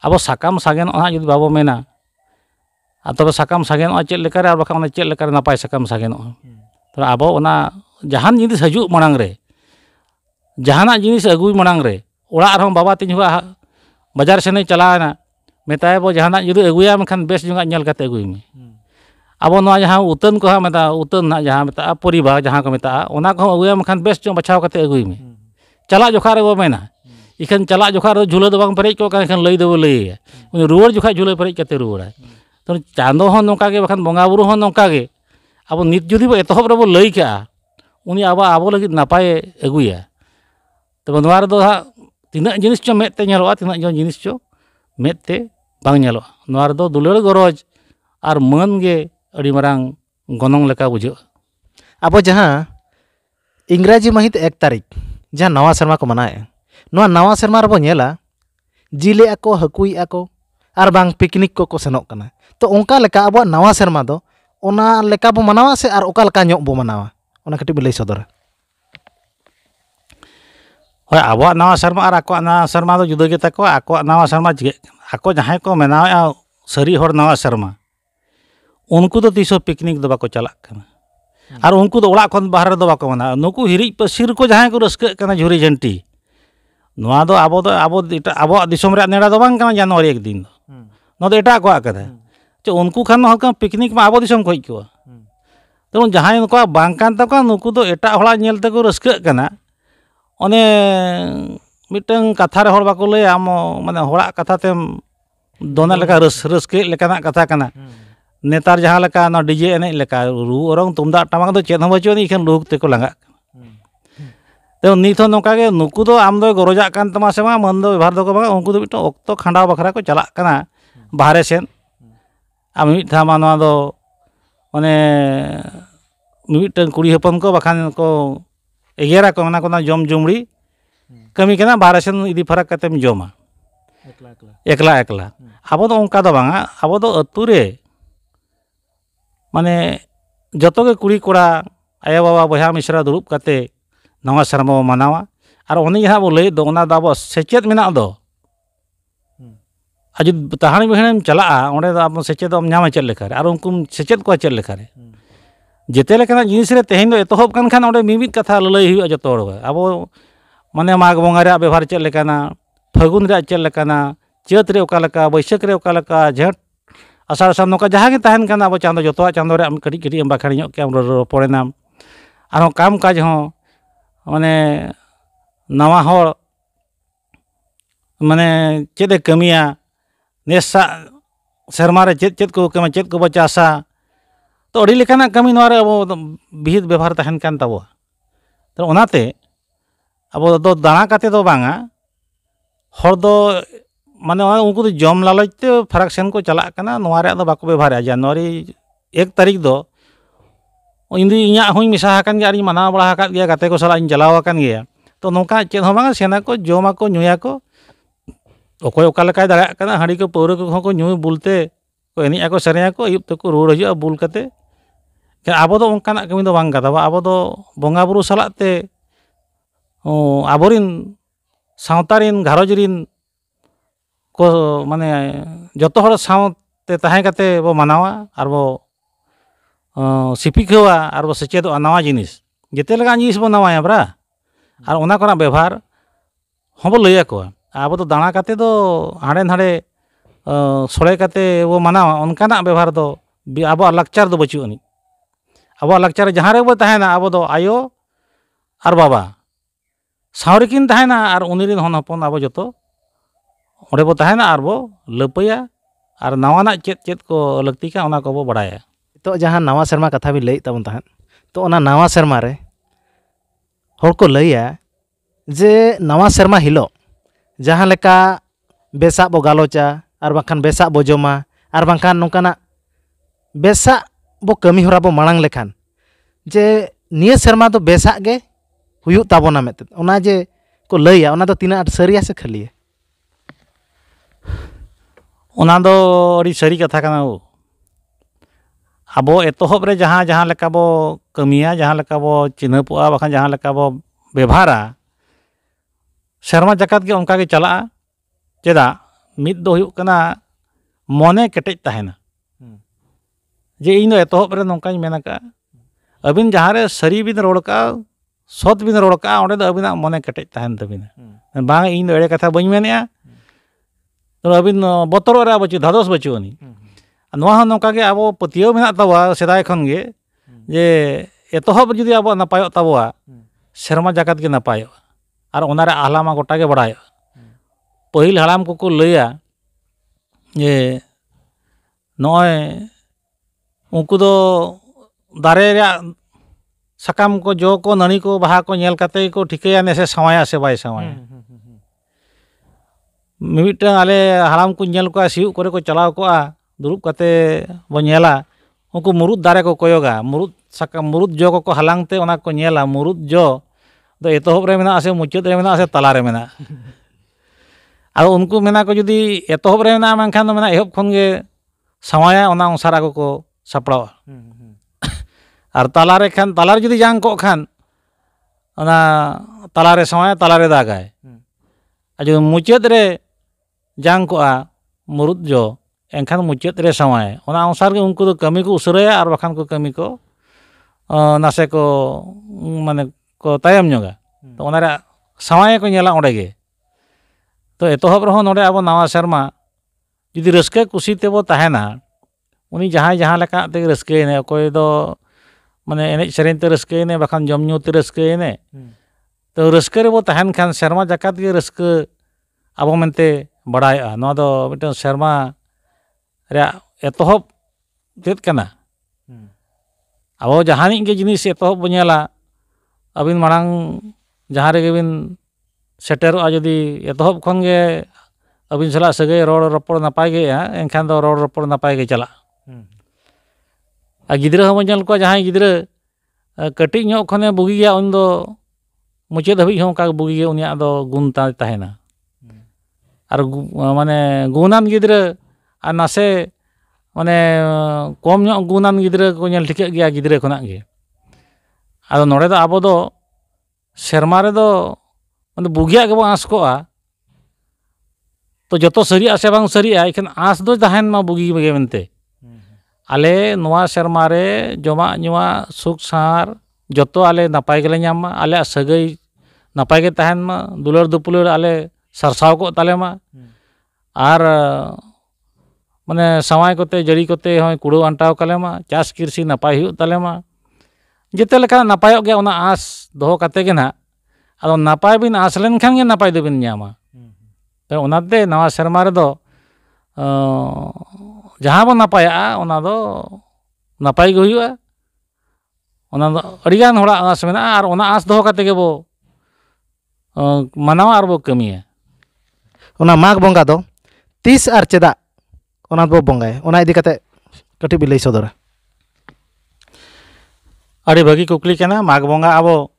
ᱟᱵᱚ ᱥᱟᱠᱟᱢ ᱥᱟᱜᱮᱱᱚᱜᱼᱟ ᱦᱟᱸᱜ ᱡᱩᱫᱤ ᱵᱟᱵᱚ ᱢᱮᱱᱟ ᱟᱨ ᱛᱚᱵᱮ ᱥᱟᱠᱟᱢ ᱥᱟᱜᱮᱱᱚᱜᱼᱟ ᱪᱮᱫ ᱞᱮᱠᱟᱨᱮ ᱟᱨ ᱵᱟᱠᱷᱟᱱ ᱚᱱᱟ ᱪᱮᱫ ᱞᱮᱠᱟᱨᱮ ᱱᱟᱯᱟᱭ ᱥᱟᱠᱟᱢ ᱥᱟᱜᱮᱱᱚᱜᱼᱟ ᱛᱚᱵᱮ ᱟᱵᱚ ᱚᱱᱟ ᱡᱟᱦᱟᱱ ᱡᱤᱱᱤᱥ ᱦᱤᱡᱩᱜ ᱢᱟᱲᱟᱝ ᱨᱮ ᱡᱟᱦᱟᱱᱟᱜ ᱡᱤᱱᱤᱥ ᱟᱹᱜᱩᱭ ᱢᱟᱲᱟᱝ ᱨᱮ ᱚᱲᱟᱜ ᱨᱮᱦᱚᱸ ᱵᱟᱵᱟ ᱛᱤᱧ ᱦᱚᱸ ᱵᱟᱡᱟᱨ ᱥᱮᱱᱮ ᱪᱟᱞᱟᱣᱮᱱᱟ ᱢᱮᱛᱟᱭᱟᱵᱚ ᱡᱟᱦᱟᱱᱟᱜ ᱡᱩᱫᱤ ᱟᱹᱜᱩᱭᱟ ᱢᱮᱱᱠᱷᱟᱱ ᱵᱮᱥ ᱧᱚᱜᱟᱜ ᱧᱮᱞ ᱠᱟᱛᱮ ᱟᱹᱜᱩᱭ ᱢᱮ ᱟᱵᱚ ᱱᱚᱣᱟ ᱡᱟᱦᱟᱸ ᱩᱛᱟᱹᱱ ᱠᱚ ᱦᱟᱸᱜ ᱢᱮᱛᱟᱜᱼᱟ ᱩᱛᱟᱹᱱ ᱦᱟᱸᱜ ᱡᱟᱦᱟᱸ ᱢᱮᱛᱟᱜᱼᱟ ᱯᱚᱨᱤᱵᱟᱨ ᱡᱟᱦᱟᱸ ᱠᱚ ᱢᱮᱛᱟᱜᱼᱟ ᱚᱱᱟ ᱠᱚᱦᱚᱸ ᱟᱹᱜᱩᱭᱟ ᱢᱮᱱᱠᱷᱟᱱ ᱵᱮᱥ ᱧᱚᱜ ᱵᱟᱪᱷᱟᱣ ᱠᱟᱛᱮ ᱟᱹᱜᱩᱭ ᱢᱮ ᱪᱟᱞᱟᱜ ᱡᱚᱠᱷᱟ ᱨᱮᱵᱚ ᱢᱮᱱᱟ ᱮᱠᱷᱟᱱ ᱪᱟᱞᱟᱜ ᱡᱚᱠᱷᱟ ᱨᱮ ᱡᱷᱩᱞᱟᱹ ᱫᱚ ᱵᱟᱝ ᱯᱮᱨᱮᱡ ᱠᱚᱜ ᱠᱟᱱᱟ ᱮᱱᱠᱷᱟᱱ ᱞᱟᱹᱭ ᱫᱚᱵᱚ ᱞᱟᱹᱭᱟᱭᱟ ᱩᱱᱤ ᱨᱩᱣᱟᱹᱲ ᱡᱚᱠᱷᱟ ᱡᱷᱩᱞᱟᱹ ᱯᱮᱨᱮᱡ ᱠᱟᱛᱮ ᱨᱩᱣᱟᱹᱲᱟᱭ ᱛᱚ ᱪᱟᱸᱫᱚ ᱦᱚᱸ ᱱᱚᱝᱠᱟ ᱜᱮ ᱵᱟᱠᱷᱟᱱ ᱵᱚᱸᱜᱟ ᱵᱩᱨᱩ ᱦᱚᱸ ᱱᱚᱝᱠᱟ ᱜᱮ ᱟᱵᱚ ᱱᱤᱛ ᱡᱩᱫᱤ ᱵᱚ ᱮᱛᱚᱦᱚᱵ ᱨᱮᱵᱚ ᱞᱟᱹᱭ ᱠᱟᱜᱼᱟ ᱩᱱᱤ ᱟᱵᱚ ᱟᱵᱚ ᱞᱟᱹᱜᱤᱫ ᱱᱟᱯᱟᱭᱮ ᱟᱹᱜᱩᱭᱟ ᱛᱚᱵᱮ ᱱᱚᱣᱟ ᱨᱮᱫᱚ ᱦᱟᱸᱜ ᱛᱤᱱᱟᱹᱜ ᱡᱤᱱᱤᱥ ᱪᱚ ᱢᱮᱫᱛᱮ ᱧᱮᱞᱚᱜᱼᱟ ᱛᱤᱱᱟᱹᱜ ᱡᱚ ᱡᱤᱱᱤᱥ ᱪᱚ ᱢᱮᱫᱛᱮ ᱵᱟᱝ ᱧᱮᱞᱚᱜᱼᱟ ᱱᱚᱣᱟ ᱨᱮᱫᱚ ᱫᱩᱞᱟᱹᱲ ᱜᱚᱨᱚᱡ ᱟᱨ ᱢᱟᱹᱱ ᱜᱮ ᱟᱹᱰᱤ ᱢᱟᱨᱟᱝ ᱜᱚᱱᱚᱝ ᱞᱮᱠᱟ ᱵᱩᱡᱷᱟᱹᱜᱼᱟ ᱟᱵᱚ ᱡᱟᱦᱟᱸ ᱤᱝᱨᱟᱡᱤ ᱢᱟᱹᱦᱤᱛ ᱮᱠ ᱛᱟᱹᱨᱤᱠᱷ ᱡᱟᱦᱟᱸ ᱱᱟᱣᱟ ᱥᱮᱨᱢᱟ ᱠᱚ ᱢᱟᱱᱟᱣᱮᱫᱼᱟ noa nawa serma rabo nyela jile ako hakui ako ar bang senok kana to onka leka abo nawa serma do ona leka bo manawa se ar oka leka nyok bo manawa ona ketik bilai sodora hoi awa nawa serma ar ako nawa serma do judo kita ko ako nawa serma jahai ko menawa ya seri hor nawa serma onku do piknik do bako calak kana Aruh unku tuh ulah kon bahar tuh bakal mana, nuku hiri pasir jahai jahan ku ruske juri jenti, January एक दिन एटा को चो उनको खाना picnic मा खोज को तब जहाँ इनका बांका नुकूद एट हालांते रने मिटन कथा रे बा लिया मैं हड़ा कथातेम दोने रेकना कथा कर नेतार जहाँ डीजे एनेज रू और तुमदा टमा चेहन बचुन इन लुहुक लांगा ᱡᱮᱢᱚᱱ ᱱᱤᱛ ᱦᱚᱸ ᱱᱚᱝᱠᱟ ᱜᱮ ᱱᱩᱠᱩ ᱫᱚ ᱟᱢ ᱫᱚᱭ ᱜᱚᱨᱚᱡᱟᱜ ᱠᱟᱱ ᱛᱟᱢᱟ ᱥᱮ ᱵᱟᱝ ᱢᱟᱹᱱ ᱫᱚ ᱵᱮᱵᱷᱟᱨ ᱫᱚᱠᱚ ᱵᱟᱝ ᱩᱱᱠᱩ ᱫᱚ ᱢᱤᱫᱴᱟᱝ ᱚᱠᱛᱚ ᱠᱷᱟᱸᱰᱟᱣ ᱵᱟᱠᱷᱨᱟ ᱠᱚ ᱪᱟᱞᱟᱜ ᱠᱟᱱᱟ ᱵᱟᱦᱨᱮ ᱥᱮᱱ ᱟᱨ ᱢᱤᱫ ᱫᱷᱟᱣ ᱢᱟ ᱱᱚᱣᱟ ᱫᱚ ᱢᱟᱱᱮ ᱢᱤᱫᱴᱟᱝ ᱠᱩᱲᱤ ᱦᱚᱯᱚᱱ ᱠᱚ ᱵᱟᱠᱷᱟᱱ ᱠᱚ ᱮᱜᱮᱨᱟᱠᱚ ᱚᱱᱟ ᱠᱚ ᱡᱚᱢ ᱡᱩᱢᱲᱤ ᱠᱟᱹᱢᱤ ᱠᱟᱱᱟ ᱵᱟᱦᱨᱮ ᱥᱮᱱ ᱤᱫᱤ ᱯᱷᱟᱨᱟᱠ ᱠᱟᱛᱮᱢ ᱡᱚᱢᱟ ᱮᱠᱞᱟ ᱮᱠᱞᱟ ᱟᱵᱚ ᱫᱚ ᱚᱱᱠᱟ ᱫᱚ ᱵᱟᱝᱟ ᱟᱵᱚ ᱫᱚ ᱟᱹᱛᱩ ᱨᱮ ᱢᱟᱱᱮ ᱡᱚᱛᱚ ᱜᱮ ᱠᱩᱲᱤ ᱠᱚᱲᱟ ᱟᱭᱳᱼᱵᱟᱵᱟ ᱵᱚᱭᱦᱟ ᱢᱤᱥᱨᱟ ᱫᱩᱲᱩᱵ ᱠᱟᱛᱮ ᱱᱟᱣᱟ ᱥᱮᱨᱢᱟ ᱵᱚ ᱢᱟᱱᱟᱣᱟ ᱟᱨ ᱚᱱᱮ ᱡᱟᱦᱟᱸ ᱵᱚ ᱞᱟᱹᱭᱮᱫ ᱫᱚ ᱚᱱᱟ ᱫᱚ ᱟᱵᱚ ᱥᱮᱪᱮᱫ ᱢᱮᱱᱟᱜ ᱫᱚ ᱟᱨ ᱡᱩᱫᱤ ᱛᱟᱦᱟᱲᱤ ᱵᱟᱦᱤᱲᱮᱢ ᱪᱟᱞᱟᱜᱼᱟ ᱚᱸᱰᱮ ᱫᱚ ᱟᱢ ᱥᱮᱪᱮᱫᱚᱜ ᱮᱢ ᱧᱟᱢᱟ ᱪᱮᱫ ᱞᱮᱠᱟᱨᱮ ᱟᱨ ᱩᱱᱠᱩᱢ ᱥᱮᱪᱮᱫ ᱠᱚᱣᱟ ᱪᱮᱫ ᱞᱮᱠᱟᱨᱮ ᱡᱮᱛᱮ ᱞᱮᱠᱟᱱᱟᱜ ᱡᱤᱱᱤᱥ ᱨᱮ ᱛᱮᱦᱮᱧ ᱫᱚ ᱮᱛᱚᱦᱚᱵ ᱠᱟᱱ ᱠᱷᱟᱱ ᱚᱸᱰᱮ ᱢᱤᱢᱤᱫ ᱠᱟᱛᱷᱟ ᱞᱟᱹᱞᱟᱹᱭ ᱦᱩᱭᱩᱜᱼᱟ ᱡᱚᱛᱚ ᱦᱚᱲ ᱟᱵᱚ ᱢᱟᱱᱮ ᱢᱟᱜᱽ ᱵᱚᱸᱜᱟ ᱨᱮᱭᱟᱜ ᱵᱮᱵᱷᱟᱨ ᱪᱮᱫ ᱞᱮᱠᱟᱱᱟ ᱯᱷᱟᱹᱜᱩᱱ ᱨᱮᱭᱟᱜ ᱪᱮᱫ ᱞᱮᱠᱟᱱᱟ ᱪᱟᱹᱛ ᱨᱮ ᱚᱠᱟ ᱞᱮᱠᱟ ᱵᱟᱹᱭᱥᱟᱹᱠᱷ ᱨᱮ ᱚᱠᱟ ᱞᱮᱠᱟ ᱡᱷᱮᱸᱴ ᱟᱥᱟᱲ ᱥᱟᱱ ᱱᱚᱝᱠᱟ ᱡᱟᱦᱟᱸ ᱜᱮ ᱛᱟᱦᱮᱱ ᱠᱟᱱᱟ ᱟᱵᱚ ᱪᱟᱸᱫᱚ ᱡᱚᱛᱚᱣᱟᱜ ᱪᱟᱸᱫᱚ ᱨᱮ ᱟᱢ ᱠᱟᱹᱴᱤᱡ ᱠᱟᱹᱴᱤᱡ ᱮᱢ ᱵᱟᱠᱷᱟᱲ ᱧᱚᱜ ᱠᱮᱜᱼᱟᱢ ᱨᱚᱯᱚᱲᱮᱱᱟᱢ ᱟᱨᱦᱚᱸ ᱠᱟᱢ ᱠᱟᱡᱽ ᱦᱚᱸ माने नवा हर माने चेदे कमिया ने सेरमा रे चेत को कमा चेत को बचासा तो अडी लेखाना कमी नवा अब बिहित व्यवहार तहन कान तबो अब दो दाना काते माने उनको तो जम लालच ते फरक सेन को चला कना नवा रे दो व्यवहार आ जानवरी तारीख दो ᱤᱧᱫᱚ ᱤᱧᱟᱹᱜ ᱦᱚᱸᱧ ᱢᱮᱥᱟ ᱟᱠᱟᱱ ᱜᱮᱭᱟ ᱟᱨᱤᱧ ᱢᱟᱱᱟᱣ ᱵᱟᱲᱟ ᱟᱠᱟᱫ ᱜᱮᱭᱟ ᱜᱟᱛᱮ ᱠᱚ ᱥᱟᱞᱟᱜ ᱤᱧ ᱪᱟᱞᱟᱣ ᱟᱠᱟᱱ ᱜᱮᱭᱟ ᱛᱚ ᱱᱚᱝᱠᱟ ᱪᱮᱫ ᱦᱚᱸ ᱵᱟᱝᱟ ᱥᱮᱱᱟᱠᱚ ᱡᱚᱢᱟᱠᱚ ᱧᱩᱭᱟᱠᱚ ᱚᱠᱚᱭ ᱚᱠᱟ ᱞᱮᱠᱟᱭ ᱫᱟᱲᱮᱭᱟᱜ ᱠᱟᱱᱟ ᱦᱟᱺᱰᱤ ᱠᱚ ᱯᱟᱹᱣᱨᱟᱹ ᱠᱚᱦᱚᱸ ᱠᱚ ᱧᱩᱭ ᱵᱩᱞᱛᱮ ᱠᱚ ᱮᱱᱮᱡ ᱟᱠᱚ ᱥᱮᱨᱮᱧ ᱟᱠᱚ ᱟᱹᱭᱩᱵ ᱛᱮᱠᱚ ᱨᱩᱣᱟᱹᱲ ᱦᱤᱡᱩᱜᱼᱟ ᱵᱩᱞ ᱠᱟᱛᱮ ᱟᱵᱚ ᱫᱚ ᱚᱱᱠᱟᱱᱟᱜ ᱠᱟᱹᱢᱤ ᱫᱚ ᱵᱟᱝ ᱜᱟᱫᱟᱵᱟ ᱟᱵᱚ ᱫᱚ ᱵᱚᱸᱜᱟ ᱵᱩᱨᱩ ᱥᱟᱞᱟᱜ ᱛᱮ ᱟᱵᱚᱨᱤᱱ ᱥᱟᱶᱛᱟ ᱨᱤᱱ ᱜᱷᱟᱨᱚᱸᱡᱽ ᱨᱤᱱ ᱠᱚ ᱢᱟᱱᱮ ᱡᱚᱛᱚ ᱦᱚᱲ ᱥᱟᱶᱛᱮ ᱛᱟᱦᱮᱸ ᱠᱟᱛᱮ ᱵᱚ ᱢᱟᱱᱟᱣᱟ ᱟᱨᱵᱚ सिपिका और सेचेद नवा जिन जेतेलगान जिस बो नवाय ब्रा और व्यवहार हम बो लैक अब दाणा का हाँ नाड़े सड़े बो माना उनका व्यवहार दो अब लाचार बचून अब लाचार जहाँ रेबना अब आयो और बाबा सावरकिन तहना और उन्हीं हनहपन अब जो अड़े बोना और बो लपया और नवाना चेत चेत को लगती का बो बड़ा ᱱᱤᱛᱚᱜ ᱡᱟᱦᱟᱸ ᱱᱟᱣᱟ ᱥᱮᱨᱢᱟ ᱠᱟᱛᱷᱟ ᱵᱤᱱ ᱞᱟᱹᱭᱮᱫ ᱛᱟᱵᱚᱱ ᱛᱟᱦᱮᱸᱫ ᱛᱚ ᱚᱱᱟ ᱱᱟᱣᱟ ᱥᱮᱨᱢᱟ ᱨᱮ ᱦᱚᱲ ᱠᱚ ᱞᱟᱹᱭᱟ ᱡᱮ ᱱᱟᱣᱟ ᱥᱮᱨᱢᱟ ᱦᱤᱞᱳᱜ ᱡᱟᱦᱟᱸ ᱞᱮᱠᱟ ᱵᱮᱥᱟᱜ ᱵᱚ ᱜᱟᱞᱚᱪᱟ ᱟᱨ ᱵᱟᱝᱠᱷᱟᱱ ᱵᱮᱥᱟᱜ ᱵᱚ ᱡᱚᱢᱟ ᱟᱨ ᱵᱟᱝᱠᱷᱟᱱ ᱱᱚᱝᱠᱟᱱᱟᱜ ᱵᱮᱥᱟᱜ ᱵᱚ ᱠᱟᱹᱢᱤ ᱦᱚᱨᱟ ᱵᱚ ᱢᱟᱲᱟᱝ ᱞᱮᱠᱷᱟᱱ ᱡᱮ ᱱᱤᱭᱟᱹ ᱥᱮᱨᱢᱟ ᱫᱚ ᱵᱮᱥᱟᱜ ᱜᱮ ᱦᱩᱭᱩᱜ ᱛᱟᱵᱚᱱᱟ ᱢᱮᱱᱛᱮ ᱚᱱᱟ ᱡᱮ ᱠᱚ ᱞᱟᱹᱭᱟ ᱚᱱᱟ ᱫᱚ ᱛᱤᱱᱟᱹᱜ ᱟᱴ ᱥᱟᱹᱨᱤᱭᱟ ᱥᱮ ᱠᱷᱟᱹᱞᱤᱭᱟ ᱚᱱᱟ ᱫᱚ ᱟᱹᱰᱤ ᱥᱟᱹᱨᱤ ᱠᱟᱛᱷᱟ ᱠᱟᱱᱟ ᱵᱚ अब एतहबरे जहाँ जहाँ लेकिन कमिया जहाँ बो चिन्हपा बखान जहाँ लेकिन व्यवहारा सेरमा जकत के अंका चला चेदा मिदना मने केटेज तहना जे इन एतहबरे नौका मेन अबीन जहाँ सारी बन रोड़ा सत बीन रोड़ा अंत मने केटेज तहन बा इन एड़े कथा बी मेन अबीन बतर बचू धादस बचूनी ᱱᱚᱣᱟ ᱦᱚᱸ ᱱᱚᱝᱠᱟ ᱜᱮ ᱟᱵᱚ ᱯᱟᱹᱛᱭᱟᱹᱣ ᱢᱮᱱᱟᱜ ᱛᱟᱵᱚᱱᱟ ᱥᱮᱫᱟᱭ ᱠᱷᱚᱱ ᱜᱮ ᱡᱮ ᱮᱛᱚᱦᱚᱵ ᱡᱩᱫᱤ ᱟᱵᱚᱣᱟᱜ ᱱᱟᱯᱟᱭᱚᱜ ᱛᱟᱵᱚᱣᱟ ᱥᱮᱨᱢᱟ ᱡᱟᱠᱟᱛ ᱜᱮ ᱱᱟᱯᱟᱭᱚᱜᱼᱟ ᱟᱨ ᱚᱱᱟᱨᱮ ᱟᱦᱞᱟᱢᱟ ᱜᱚᱴᱟ ᱜᱮ ᱵᱟᱲᱟᱭᱚᱜᱼᱟ ᱯᱟᱹᱦᱤᱞ ᱦᱟᱲᱟᱢ ᱠᱚᱠᱚ ᱞᱟᱹᱭᱟ ᱡᱮ ᱱᱚᱜᱼᱚᱭ ᱩᱱᱠᱩ ᱫᱚ ᱫᱟᱨᱮ ᱨᱮᱭᱟᱜ ᱥᱟᱠᱟᱢ ᱠᱚ ᱡᱚ ᱠᱚ ᱱᱟᱹᱲᱤ ᱠᱚ ᱵᱟᱦᱟ ᱠᱚ ᱧᱮᱞ ᱠᱟᱛᱮ ᱜᱮᱠᱚ ᱴᱷᱤᱠᱟᱹᱭᱟ ᱱᱮᱥᱮ ᱥᱟᱶᱟᱭᱟ ᱥᱮ ᱵᱟᱭ ᱥᱟᱶᱟᱭᱟ ᱢᱤᱢᱤᱫᱴᱟᱝ ᱟᱞᱮ ᱦᱟᱲᱟᱢ ᱠᱚᱧ ᱧᱮᱞ ᱠᱚᱣᱟ ᱥᱤᱭᱳᱜ ᱠᱚᱨᱮ ᱠᱚ ᱪᱟᱞᱟᱣ ᱠᱚᱜᱼᱟ ᱫᱩᱲᱩᱵ ᱠᱟᱛᱮ ᱵᱚ ᱧᱮᱞᱟ ᱩᱱᱠᱩ ᱢᱩᱨᱩᱫ ᱫᱟᱨᱮ ᱠᱚ ᱠᱚᱭᱚᱜᱟ ᱢᱩᱨᱩᱫ ᱥᱟᱠᱟᱢ ᱢᱩᱨᱩᱫ ᱡᱚ ᱠᱚᱠᱚ ᱦᱟᱞᱟᱝ ᱛᱮ ᱚᱱᱟ ᱠᱚ ᱧᱮᱞᱟ ᱢᱩᱨᱩᱫ ᱡᱚ ᱫᱚ ᱮᱛᱚᱦᱚᱵ ᱨᱮ ᱢᱮᱱᱟᱜᱼᱟ ᱥᱮ ᱢᱩᱪᱟᱹᱫ ᱨᱮ ᱢᱮᱱᱟᱜᱼᱟ ᱥᱮ ᱛᱟᱞᱟ ᱨᱮ ᱢᱮᱱᱟᱜᱼᱟ ᱟᱨ ᱩᱱᱠᱩ ᱢᱮᱱᱟ ᱠᱚ ᱡᱩᱫᱤ ᱮᱛᱚᱦᱚᱵ ᱨᱮ ᱢᱮᱱᱟᱜᱼᱟ ᱢᱮᱱᱠᱷᱟᱱ ᱫᱚ ᱢᱮᱱᱟ ᱮᱦᱚᱵ ᱠᱷᱚᱱ ᱜᱮ ᱥᱟᱶᱟᱭᱟ ᱚᱱᱟ ᱚᱝᱥᱟᱨᱟ ᱠᱚᱠᱚ ᱥᱟᱯᱲᱟᱣᱟ ᱟᱨ ᱛᱟᱞᱟ ᱨᱮ ᱠᱷᱟᱱ ᱛᱟᱞᱟ ᱨᱮ ᱡᱩᱫᱤ ᱡᱟᱝ ᱠᱚᱜ ᱠᱷᱟᱱ ᱚᱱᱟ ᱛᱟᱞᱟ ᱨᱮ ᱥᱟᱶᱟᱭᱟ ᱛᱟᱞᱟ ᱨᱮ ᱫᱟᱜᱟᱭ ᱟᱨ ᱡᱩᱫᱤ ᱢᱩᱪᱟᱹᱫ ᱨᱮ ᱡᱟᱝ ᱠᱚᱜᱼᱟ ᱢᱩᱨᱩᱫ ᱡᱚ एनखान मुचाद रे समय अनुसारे उनको कमी को उसे और बाखान को कमी को नाशे को माने को तयम तो उनारे समय को नेला ओडेगे तो एतहब रहो अब नवा से जदि रस्के कुसी तेबो ताहेना उनी जहां जहां लेका ते रस्के ने कोई दो माने एनेज सेरिन ते बाखान जमनु ते रस्के तो रस्के रे बो खान शर्मा जकात के रस्के अब मनते बडाय मिटन शर्मा एतहब चेकना अब जहाँ के जिस एतहब बोला अब मांग जहाँ रेबी सेटर जदि एतहब खनगे अब सला सगै रड़ रपड़ नपाय एनखान रड़ रपड़ नपाय चल ग्रेलको जहाँ ग्रेटी खने बुगी उन मुचाद हाब हमका बुगी उन गुण तेना और माने गुणान ग्रा ᱟᱨ ᱱᱟᱥᱮ ᱢᱟᱱᱮ ᱠᱚᱢ ᱧᱚᱜ ᱜᱩᱱᱟᱱ ᱜᱤᱫᱽᱨᱟᱹ ᱠᱚ ᱧᱮᱞ ᱴᱷᱤᱠᱟᱹᱜ ᱜᱮᱭᱟ ᱜᱤᱫᱽᱨᱟᱹ ᱠᱷᱚᱱᱟᱜ ᱜᱮ ᱟᱫᱚ ᱱᱚᱰᱮ ᱫᱚ ᱟᱵᱚ ᱫᱚ ᱥᱮᱨᱢᱟ ᱨᱮᱫᱚ ᱵᱩᱜᱤᱭᱟᱜ ᱜᱮᱵᱚᱱ ᱟᱸᱥ ᱠᱚᱜᱼᱟ ᱛᱚ ᱡᱚᱛᱚ ᱥᱟᱹᱨᱤᱜᱼᱟ ᱥᱮ ᱵᱟᱝ ᱥᱟᱹᱨᱤᱜᱼᱟ ᱮᱱᱠᱷᱟᱱ ᱟᱸᱥ ᱫᱚ ᱛᱟᱦᱮᱱ ᱢᱟ ᱵᱩᱜᱤ ᱜᱮ ᱢᱮᱱᱛᱮ ᱟᱞᱮ ᱱᱚᱣᱟ ᱥᱮᱨᱢᱟ ᱨᱮ ᱡᱚᱢᱟᱜ ᱧᱩᱣᱟᱜ ᱥᱩᱠ ᱥᱟᱦᱟᱨ ᱡᱚᱛᱚ ᱟᱞᱮ ᱱᱟᱯᱟᱭ ᱜᱮᱞᱮ ᱧᱟᱢ ᱢᱟ ᱟᱞᱮᱭᱟᱜ ᱥᱟᱹᱜᱟᱹᱭ ᱱᱟᱯᱟᱭ ᱜᱮ ᱛᱟᱦᱮᱱ ᱢᱟ ᱫᱩᱞᱟᱹᱲ ᱫᱩᱯᱩᱞᱟᱹᱲ ᱟᱞᱮ ᱥᱟᱨᱥᱟᱣ ᱠᱚᱜ ᱛᱟᱞᱮ ᱢᱟ ᱟᱨ ᱢᱟᱱᱮ ᱥᱟᱶᱟᱭ ᱠᱚᱛᱮ ᱡᱟᱹᱲᱤ ᱠᱚᱛᱮ ᱦᱚᱸᱭ ᱠᱩᱲᱟᱹᱣ ᱟᱱᱴᱟᱣ ᱠᱟᱞᱮᱢᱟ ᱪᱟᱥ ᱠᱤᱨᱥᱤ ᱱᱟᱯᱟᱭ ᱦᱩᱭᱩᱜ ᱛᱟᱞᱮᱢᱟ ᱡᱮᱛᱮ ᱞᱮᱠᱟ ᱱᱟᱯᱟᱭᱚᱜ ᱜᱮᱭᱟ ᱚᱱᱟ ᱟᱥ ᱫᱚᱦᱚ ᱠᱟᱛᱮ ᱜᱮ ᱱᱟᱜ ᱟᱫᱚ ᱱᱟᱯᱟᱭ ᱵᱤᱱ ᱟᱥ ᱞᱮᱱᱠᱷᱟᱱ ᱜᱮ ᱱᱟᱯᱟᱭ ᱫᱚᱵᱤᱱ ᱧᱟᱢᱟ ᱛᱚ ᱚᱱᱟᱛᱮ ᱱᱟᱣᱟ ᱥᱮᱨᱢᱟ ᱨᱮᱫᱚ ᱡᱟᱦᱟᱸ ᱵᱚᱱ ᱱᱟᱯᱟᱭᱟᱜᱼᱟ ᱚᱱᱟ ᱫᱚ ᱱᱟᱯᱟᱭ ᱜᱮ ᱦᱩᱭᱩᱜᱼᱟ ᱚᱱᱟ ᱫᱚ ᱟᱹᱰᱤᱜᱟᱱ ᱦᱚᱲᱟᱜ ᱟᱥ ᱢᱮᱱᱟᱜᱼᱟ ᱟᱨ ᱚᱱᱟ ᱟᱥ ᱫᱚᱦᱚ ᱠᱟᱛᱮ ᱜᱮᱵᱚ ᱢᱟᱱᱟᱣᱟ ᱟᱨᱵᱚ ᱠᱟᱹᱢᱤᱭᱟ ᱚᱱᱟ ᱢᱟᱜᱽ ᱵᱚᱸᱜᱟ ᱫᱚ ᱛᱤᱥ ᱟᱨ ᱪᱮᱫᱟᱜ onat bo bongai ona idi kate kati bilai sodora ari bagi kukli kena mag bongai abo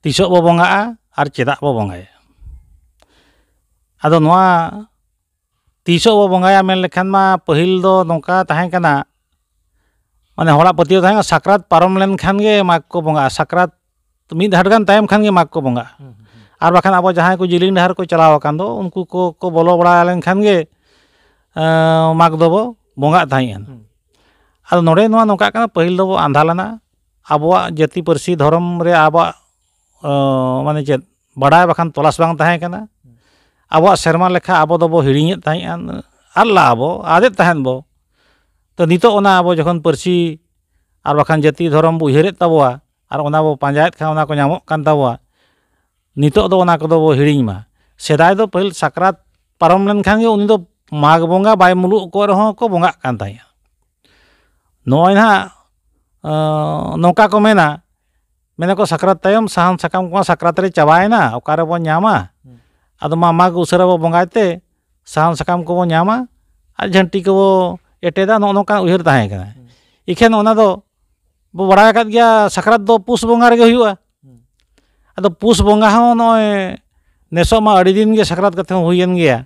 tiso bo bongai a ar ceda bo bongai a donua tisok bo a men ma pohil do nongka tahen kena mana hola potio tahen a sakrat parom len kan ge mag ko bongai sakrat tumi dahar kan tahen kan ge mag ko bongai ar bahkan abo jahan ko jilin dahar ko do unku ko ko bolo bora len kan ge ᱢᱟᱜᱽ ᱫᱚᱵᱚ ᱵᱚᱸᱜᱟᱜ ᱛᱟᱦᱮᱸᱜᱼᱟ ᱟᱫᱚ ᱱᱚᱰᱮ ᱱᱚᱣᱟ ᱱᱚᱝᱠᱟᱜ ᱠᱟᱱᱟ ᱯᱟᱹᱦᱤᱞ ᱫᱚᱵᱚ ᱟᱸᱫᱷᱟ ᱞᱮᱱᱟ ᱟᱵᱚᱣᱟᱜ ᱡᱟᱹᱛᱤ ᱯᱟᱹᱨᱥᱤ ᱫᱷᱚᱨᱚᱢ ᱨᱮ ᱟᱵᱚᱣᱟᱜ ᱢᱟᱱᱮ ᱪᱮᱫ ᱵᱟᱰᱟᱭ ᱵᱟᱠᱷᱟᱱ ᱛᱚᱞᱟᱥ ᱵᱟᱝ ᱛᱟᱦᱮᱸ ᱠᱟᱱᱟ ᱟᱵᱚᱣᱟᱜ ᱥᱮᱨᱢᱟ ᱞᱮᱠᱷᱟ ᱟᱵᱚ ᱫᱚᱵᱚ ᱦᱤᱲᱤᱧᱮᱫ ᱛᱟᱦᱮᱸᱜᱼᱟ ᱟᱫ ᱞᱟᱜᱼᱟ ᱵᱚ ᱟᱫᱮᱫ ᱛᱟᱦᱮᱱ ᱵᱚ ᱛᱚ ᱱᱤᱛᱚᱜ ᱚᱱᱟ ᱟᱵᱚ ᱡᱚᱠᱷᱚᱱ ᱯᱟᱹᱨᱥᱤ ᱟᱨ ᱵᱟᱠᱷᱟᱱ ᱡᱟᱹᱛᱤ ᱫᱷᱚᱨᱚᱢ ᱵᱚ ᱩᱭᱦᱟᱹᱨᱮᱫ ᱛᱟᱵᱚᱣᱟ ᱟᱨ ᱚᱱᱟ ᱵᱚ ᱯᱟᱸᱡᱟᱭᱮᱫ ᱠᱷᱟᱱ ᱚᱱᱟ ᱠᱚ ᱧᱟᱢᱚᱜ ᱠᱟᱱ ᱛᱟᱵᱚᱣᱟ ᱱᱤᱛᱚᱜ ᱫᱚ ᱚᱱᱟ ᱠᱚᱫᱚ ᱵᱚ ᱦᱤᱲᱤᱧ ᱢᱟ ᱥᱮᱫᱟᱭ ᱫᱚ ᱯᱟᱹᱦᱤᱞ ᱥᱟᱠᱨᱟᱛ ᱯᱟᱨᱚᱢ ᱞᱮᱱᱠᱷᱟᱱ ᱜᱮ ᱩᱱᱤ ᱫᱚ माघ बंगा बै मुलू को बंगा को मेना मेना को सहान सकाम को सक्रात रे चबायना बो न्यामा अद मा माघ उसरे बो बंगाते सहान सकाम को बो न्यामा झंटी को एटेदा नो नोका उहिर ताहे कना इखेन ओना दो बो बडाया अद पुस बंगा हो अडी दिन गे सक्रात कथे होइयन गया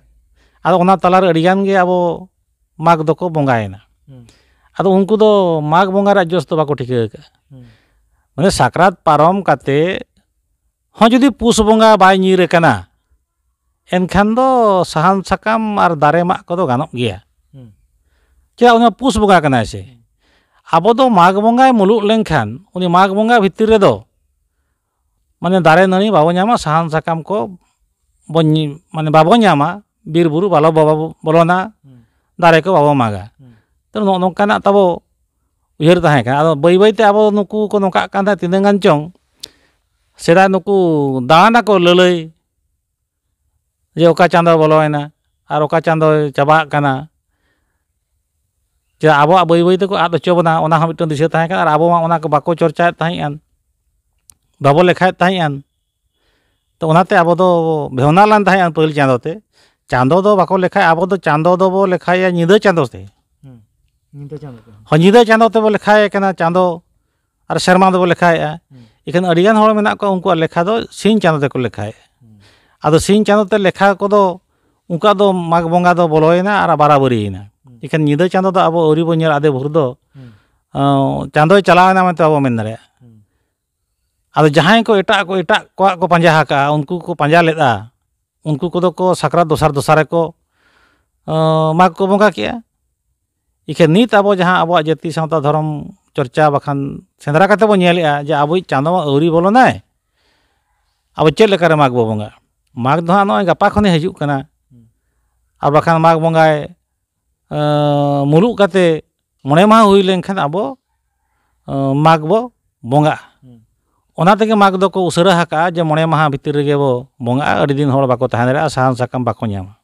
ada orang talar adegan ke abo mag doko bunga ya na, hmm. ada orang kudo mag bunga raja justru baku tikir, hmm. mana sakrat parom katé, hanya pus bunga bayi nyir kena, enkhan do saham sakam ar dare mak kudo ganok gya, kira orang pus bunga kena sih, hmm. abo do mag bunga mulu lengkhan, uni mag bunga bhitir do, mana dare nani bawa nyama saham sakam kau Bonyi mane babonya ma ᱵᱤᱨᱼᱵᱩᱨᱩ ᱵᱟᱞᱚ ᱵᱟᱵᱟ ᱵᱚᱞᱚᱱᱟ ᱫᱟᱨᱮ ᱠᱚ ᱵᱟᱵᱚ ᱢᱟᱜᱟ ᱛᱚ ᱱᱚᱜᱼᱚ ᱱᱚᱝᱠᱟᱱᱟᱜ ᱛᱟᱵᱚ ᱩᱭᱦᱟᱹᱨ ᱛᱟᱦᱮᱸ ᱠᱟᱱᱟ ᱟᱫᱚ ᱵᱟᱹᱭ ᱵᱟᱹᱭᱛᱮ ᱟᱵᱚ ᱱᱩᱠᱩ ᱠᱚ ᱱᱚᱝᱠᱟᱜ ᱠᱟᱱ ᱛᱟᱦᱮᱸ ᱛᱤᱱᱟᱹᱜ ᱜᱟᱱ ᱪᱚᱝ ᱥᱮᱫᱟᱭ ᱱᱩᱠᱩ ᱫᱟᱬᱟᱱᱟᱠᱚ ᱞᱟᱹᱞᱟᱹᱭ ᱡᱮ ᱚᱠᱟ ᱪᱟᱸᱫᱳ ᱵᱚᱞᱚᱭᱮᱱᱟ ᱟᱨ ᱚᱠᱟ ᱪᱟᱸᱫᱳᱭ ᱪᱟᱵᱟᱜ ᱠᱟᱱᱟ ᱪᱮᱫᱟᱜ ᱟᱵᱚᱣᱟᱜ ᱵᱟᱹᱭ ᱵᱟᱹᱭ ᱛᱮᱠᱚ ᱟᱫ ᱦᱚᱪᱚ ᱵᱚᱱᱟ ᱚᱱᱟ ᱦᱚᱸ ᱢᱤᱫᱴᱟᱝ ᱫᱤᱥᱟᱹ ᱛᱟᱦᱮᱸ ᱠᱟᱱᱟ ᱟᱨ ᱟᱵᱚ ᱢᱟ ᱚᱱᱟ ᱠᱚ ᱵᱟᱠᱚ ᱪᱚᱨᱪᱟᱭᱮᱫ ᱛᱟᱦᱮᱸᱜ ᱟᱱ ᱵᱟᱵᱚ ᱞᱮᱠᱷᱟᱭᱮᱫ ᱛᱟᱦᱮᱸᱜ ᱟᱱ ᱛᱚ ᱚᱱᱟᱛᱮ ᱟᱵᱚ ᱫᱚ ᱵᱷᱮᱣᱱᱟ ᱞᱮᱱ ᱛᱟᱦᱮᱸᱜ ᱟᱱ ᱯᱟᱹᱦᱤᱞ ᱪᱟᱸᱫᱳ ᱛᱮ ᱪᱟᱸᱫᱚ ᱫᱚ ᱵᱟᱠᱚ ᱞᱮᱠᱷᱟᱭᱟ ᱟᱵᱚ ᱫᱚ ᱪᱟᱸᱫᱚ ᱫᱚᱵᱚ ᱞᱮᱠᱷᱟᱭᱟ ᱧᱤᱫᱟᱹ ᱪᱟᱸᱫᱚ ᱛᱮ ᱧᱤᱫᱟᱹ ᱪᱟᱸᱫᱚ ᱛᱮ ᱦᱚᱸ ᱧᱤᱫᱟᱹ ᱪᱟᱸᱫᱚ ᱛᱮᱵᱚ ᱞᱮᱠᱷᱟᱭᱮ ᱠᱟᱱᱟ ᱪᱟᱸᱫᱚ ᱟᱨ ᱥᱮᱨᱢᱟ ᱫᱚᱵᱚ ᱞᱮᱠᱷᱟᱭᱮᱜᱼᱟ ᱮᱠᱷᱟᱱ ᱟᱹᱰᱤᱜᱟᱱ ᱦᱚᱲ ᱢᱮᱱᱟᱜ ᱠᱚᱣᱟ ᱩᱱᱠᱩᱣᱟᱜ ᱞᱮᱠᱷᱟ ᱫᱚ ᱥᱤᱧ ᱪᱟᱸᱫᱚ ᱛᱮᱠᱚ ᱞᱮᱠᱷᱟᱭᱮᱜᱼᱟ ᱟᱫᱚ ᱥᱤᱧ ᱪᱟᱸᱫᱚ ᱛᱮ ᱞᱮᱠᱷᱟ ᱠᱚᱫᱚ ᱩᱱᱠᱩᱣᱟᱜ ᱫᱚ ᱢᱟᱜᱽ ᱵᱚᱸᱜᱟ ᱫᱚ ᱵᱚᱞᱚᱭᱮᱱᱟ ᱟᱨ ᱵᱟᱨᱟᱵᱟᱹᱨᱤᱭᱮᱱᱟ ᱮᱠᱷᱟᱱ ᱧᱤᱫᱟᱹ ᱪᱟᱸᱫᱚ ᱫᱚ ᱟᱵᱚ ᱟᱹᱣᱨᱤ ᱵᱚ ᱧᱮᱞ ᱟᱫᱮ ᱵᱷᱳᱨ ᱫᱚ ᱪᱟᱸᱫᱚᱭ ᱪᱟᱞᱟᱣᱮᱱᱟ ᱢᱮᱱᱛᱮ ᱵᱟᱵᱚ ᱢᱮᱱ ᱫᱟᱲᱮᱭᱟᱜᱼᱟ ᱟᱫᱚ ᱡᱟᱦᱟᱸᱭ ᱠᱚ ᱮᱴᱟᱜ ᱠᱚ ᱮᱴᱟᱜ ᱠᱚᱣᱟᱜ ᱠᱚ ᱯᱟᱸᱡᱟ ᱟᱠᱟᱜᱼᱟ ᱩᱱᱠᱩ ᱠᱚ ᱯᱟᱸᱡᱟ ᱞᱮᱫᱟ ᱩᱱᱠᱩ ᱠᱚᱫᱚ ᱠᱚ ᱥᱟᱠᱨᱟᱛ ᱫᱚᱥᱟᱨ ᱫᱚᱥᱟᱨ ᱨᱮᱠᱚ ᱢᱟᱜᱽ ᱠᱚ ᱵᱚᱸᱜᱟ ᱠᱮᱜᱼᱟ ᱤᱠᱷᱟᱹᱱ ᱱᱤᱛ ᱟᱵᱚ ᱡᱟᱦᱟᱸ ᱟᱵᱚᱣᱟᱜ ᱡᱟᱹᱛᱤ ᱥᱟᱶᱛᱟ ᱫᱷᱚᱨᱚᱢ ᱪᱚᱨᱪᱟ ᱵᱟᱠᱷᱟᱱ ᱥᱮᱸᱫᱽᱨᱟ ᱠᱟᱛᱮ ᱵᱚ ᱧᱮᱞᱮᱜᱼᱟ ᱡᱮ ᱟᱵᱚᱭᱤᱡ ᱪᱟᱸᱫᱳ ᱢᱟ ᱟᱹᱣᱨᱤ ᱵᱚᱞᱚᱱᱟᱭ ᱟᱵᱚ ᱪᱮᱫ ᱞᱮᱠᱟᱨᱮ ᱢᱟᱜᱽ ᱵᱚ ᱵᱚᱸᱜᱟ ᱢᱟᱜᱽ ᱫᱚ ᱦᱟᱸᱜ ᱱᱚᱜᱼᱚᱭ ᱜᱟᱯᱟ ᱠᱷᱚᱱᱮ ᱦᱤᱡᱩᱜ ᱠᱟᱱᱟ ᱟᱨ ᱵᱟᱠᱷᱟᱱ ᱢᱟᱜᱽ ᱵᱚᱸᱜᱟᱭ ᱢᱩᱞᱩᱜ ᱠᱟᱛᱮ ᱢᱚᱬᱮ ᱢᱟᱦᱟ ᱦᱩᱭ ᱞᱮᱱᱠᱷᱟᱱ ᱟᱵᱚ ᱢᱟᱜᱽ ᱵᱚ ᱵᱚᱸᱜᱟᱜᱼᱟ ona tege magdo do ko usara haka aja mone maha bitir rege bo mong a ri din holo re asahan sakam bako nyama.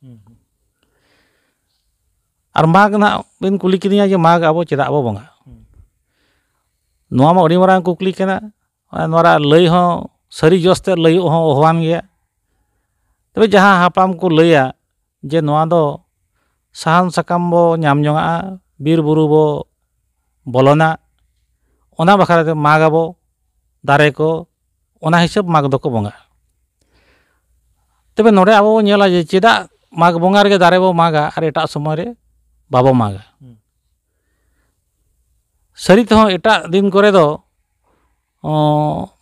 Ar mak na bin kulik ini aja mak abo cira abo bong Nua Nuama ori mora ang kuklik kena, ona nora lai ho sari joste lai ho ho hoan ge Tapi jaha hapam ku lai a, je nua do sahan sakam bo nyam nyong a, bir buru bo bolona, ona bakar te abo ᱫᱟᱨᱮ ᱠᱚ ᱚᱱᱟ ᱦᱤᱥᱟᱹᱵᱽ ᱢᱟᱜᱽ ᱫᱚᱠᱚ ᱵᱚᱸᱜᱟᱜᱼᱟ ᱛᱚᱵᱮ ᱱᱚᱰᱮ ᱟᱵᱚ ᱵᱚᱱ ᱧᱮᱞᱟ ᱡᱮ ᱪᱮᱫᱟᱜ ᱢᱟᱜᱽ ᱵᱚᱸᱜᱟ ᱨᱮᱜᱮ ᱫᱟᱨᱮ ᱵᱚ ᱢᱟᱜᱟ ᱟᱨ ᱮᱴᱟᱜ ᱥᱚᱢᱚᱭ ᱨᱮ ᱵᱟᱵᱚ ᱢᱟᱜᱟ ᱥᱟᱹᱨᱤ ᱛᱮᱦᱚᱸ ᱮᱴᱟᱜ ᱫᱤᱱ ᱠᱚᱨᱮ ᱫᱚ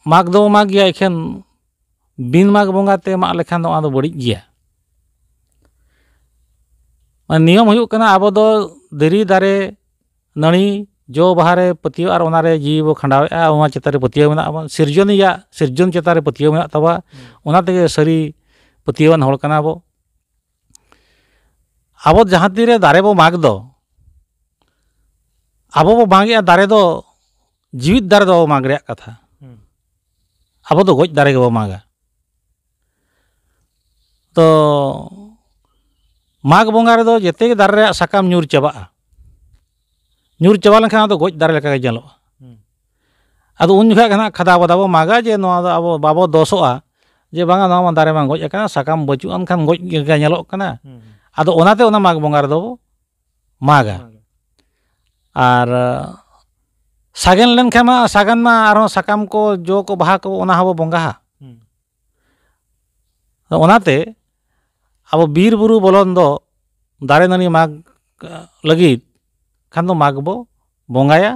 ᱢᱟᱜᱽ ᱫᱚ ᱢᱟᱜᱽ ᱜᱮᱭᱟ ᱮᱠᱷᱮᱱ ᱵᱤᱱ ᱢᱟᱜᱽ ᱵᱚᱸᱜᱟ ᱛᱮ ᱢᱟᱜ ᱞᱮᱠᱷᱟᱱ ᱫᱚ ᱚᱱᱟ ᱫᱚ ᱵᱟᱹᱲᱤᱡ ᱜᱮᱭᱟ ᱱᱤᱭᱚᱢ ᱦᱩᱭᱩᱜ ᱠᱟᱱᱟ ᱟᱵᱚ ᱫᱚ ᱫᱷᱤᱨᱤ ᱫᱟᱨᱮ ᱱᱟᱹᱲᱤ ᱡᱚ ᱵᱟᱦᱟᱨᱮ ᱯᱟᱹᱛᱭᱟᱹᱣ ᱟᱨ ᱚᱱᱟᱨᱮ ᱡᱤᱣᱤ ᱵᱚ ᱠᱷᱟᱸᱰᱟᱣᱮᱫᱼᱟ ᱚᱱᱟ ᱪᱮᱛᱟᱱ ᱨᱮ ᱯᱟᱹᱛᱭᱟᱹᱣ ᱢᱮᱱᱟᱜ ᱵᱚᱱ ᱥᱤᱨᱡᱚᱱᱤᱭᱟᱜ ᱥᱤᱨᱡᱚᱱ ᱪᱮᱛᱟᱱ ᱨᱮ ᱯᱟᱹᱛᱭᱟᱹᱣ ᱢᱮᱱᱟᱜ ᱛᱟᱵᱚᱱ ᱚᱱᱟ ᱛᱮᱜᱮ ᱥᱟᱹᱨᱤ ᱯᱟᱹᱛᱭᱟᱹᱣᱟᱱ ᱦᱚᱲ ᱠᱟᱱᱟ ᱵᱚ ᱟᱵᱚ ᱡᱟᱦᱟᱸ ᱛᱤᱱᱨᱮ ᱫᱟᱨᱮ ᱵᱚ ᱢᱟᱜᱽ ᱫᱚ ᱟᱵᱚ ᱵᱚ ᱢᱟᱜᱮᱜᱼᱟ ᱫᱟᱨᱮ ᱫᱚ ᱡᱤᱣᱤᱫ ᱫᱟᱨᱮ ᱫᱚ ᱢᱟᱜᱽ ᱨᱮᱭᱟᱜ ᱠᱟᱛᱷᱟ ᱟᱵᱚ ᱫᱚ ᱜᱚᱡ ᱫᱟᱨᱮ ᱜᱮᱵᱚ ᱢᱟᱜᱟ ᱛᱚ ᱢᱟᱜᱽ ᱵᱚᱸᱜᱟ ᱨᱮᱫᱚ ᱡᱮᱛᱮ ᱫᱟᱨᱮ ᱨᱮᱭᱟᱜ ᱥᱟᱠᱟᱢ ᱧᱩᱨ ᱪᱟᱵᱟᱜᱼᱟ ᱧᱩᱨ ᱪᱟᱵᱟ ᱞᱮᱱᱠᱷᱟᱱ ᱟᱫᱚ ᱜᱚᱡ ᱫᱟᱨᱮ ᱞᱮᱠᱟᱜᱮ ᱧᱮᱞᱚᱜᱼᱟ ᱟᱫᱚ ᱩᱱ ᱡᱚᱠᱷᱟᱡ ᱜᱮ ᱦᱟᱸᱜ ᱠᱷᱟᱫᱟ ᱵᱟᱫᱟ ᱵᱚ ᱢᱟᱜᱟ ᱡᱮ ᱱᱚᱣᱟ ᱫᱚ ᱟᱵᱚ ᱵᱟᱵᱚ ᱫᱚᱥᱚᱜᱼᱟ ᱡᱮ ᱵᱟᱝᱟ ᱱᱚᱣᱟ ᱢᱟ ᱫᱟᱨᱮ ᱢᱟ ᱜᱚᱡ ᱟᱠᱟᱱᱟ ᱥᱟᱠᱟᱢ ᱵᱟᱹᱪᱩᱜ ᱟᱱ ᱠᱷᱟᱱ ᱜᱚᱡ ᱜᱮ ᱧᱮᱞᱚᱜ ᱠᱟᱱᱟ ᱟᱫᱚ ᱚᱱᱟᱛᱮ ᱚᱱᱟ ᱢᱟᱜᱽ ᱵᱚᱸᱜᱟ ᱨᱮᱫᱚ ᱵᱚ ᱢᱟᱜᱟ ᱟᱨ ᱥᱟᱜᱮᱱ ᱞᱮᱱᱠᱷᱟᱱ ᱢᱟ ᱥᱟᱜᱮᱱ ᱢᱟ ᱟᱨᱦᱚᱸ ᱥᱟᱠᱟᱢ ᱠᱚ ᱡᱚ ᱠᱚ ᱵᱟᱦᱟ ᱠᱚ ᱚᱱᱟ ᱦᱚᱸᱵᱚ ᱵᱚᱸᱜᱟᱦᱟ ᱚᱱᱟᱛᱮ ᱟᱵᱚ ᱵᱤᱨ ᱵᱩᱨᱩ ᱵᱚᱞᱚᱱ ᱫᱚ ᱫᱟᱨᱮ ᱱᱟᱹᱲᱤ ᱢᱟᱜᱽ ᱞᱟᱹᱜᱤᱫ kan do magbo bonga ya,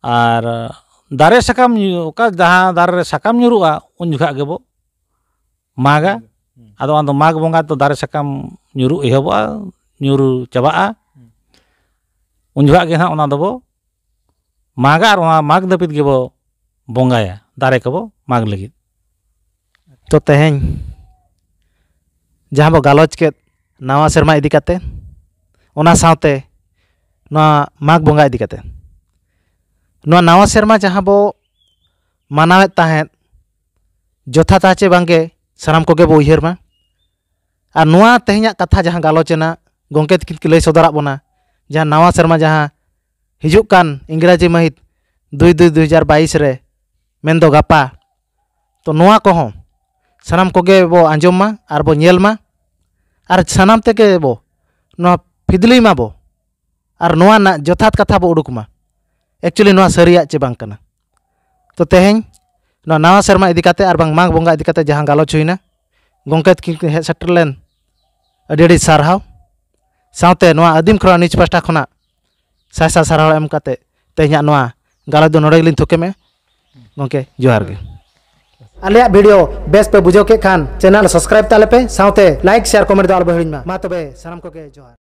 ar dari sakam nyuka dah dari sakam nyuruh a unjuka gebo maga hmm. atau anto mag bonga to dari sakam nyuruh iya bo nyuruh coba a hmm. unjuka gebo na unato bo maga ar mag dapat gebo bonga ya dari gebo mag lagi to tehin jahan bo galoj ke nawa serma idikate unah saute माघ बंगा ना नवा सेरमा जहाँ बो मनावे जथा ताचे बांगे सनाम को बो उमा और नवा तेहना कथा जहाँ गालोचना गंके तक लै सदरा बोना जहाँ नवा सेरमा जहाँ हजूकान इंग्राजी माहित दुई दुई दुहजार बस रेन गापा तो नवा को सनाम को बो आजमा और बोलमा और सनाम के बो फिदलीमा बो ar noa na jothat kathab uduk ma actually noa seria cebangkana. bang kana to tehen noa nawa serma edikate ar bang mang bongga edikate jahang galo chuina gongket ki settle len adi adi sarhau saute noa adim kro ni chpasta khona sa sa sarhau kate tehnya noa galo do nore lin thukeme gongke johar ge Alia video best pe bujoke kan channel subscribe talepe saute like share komentar alba hirinma matobe salam koke johar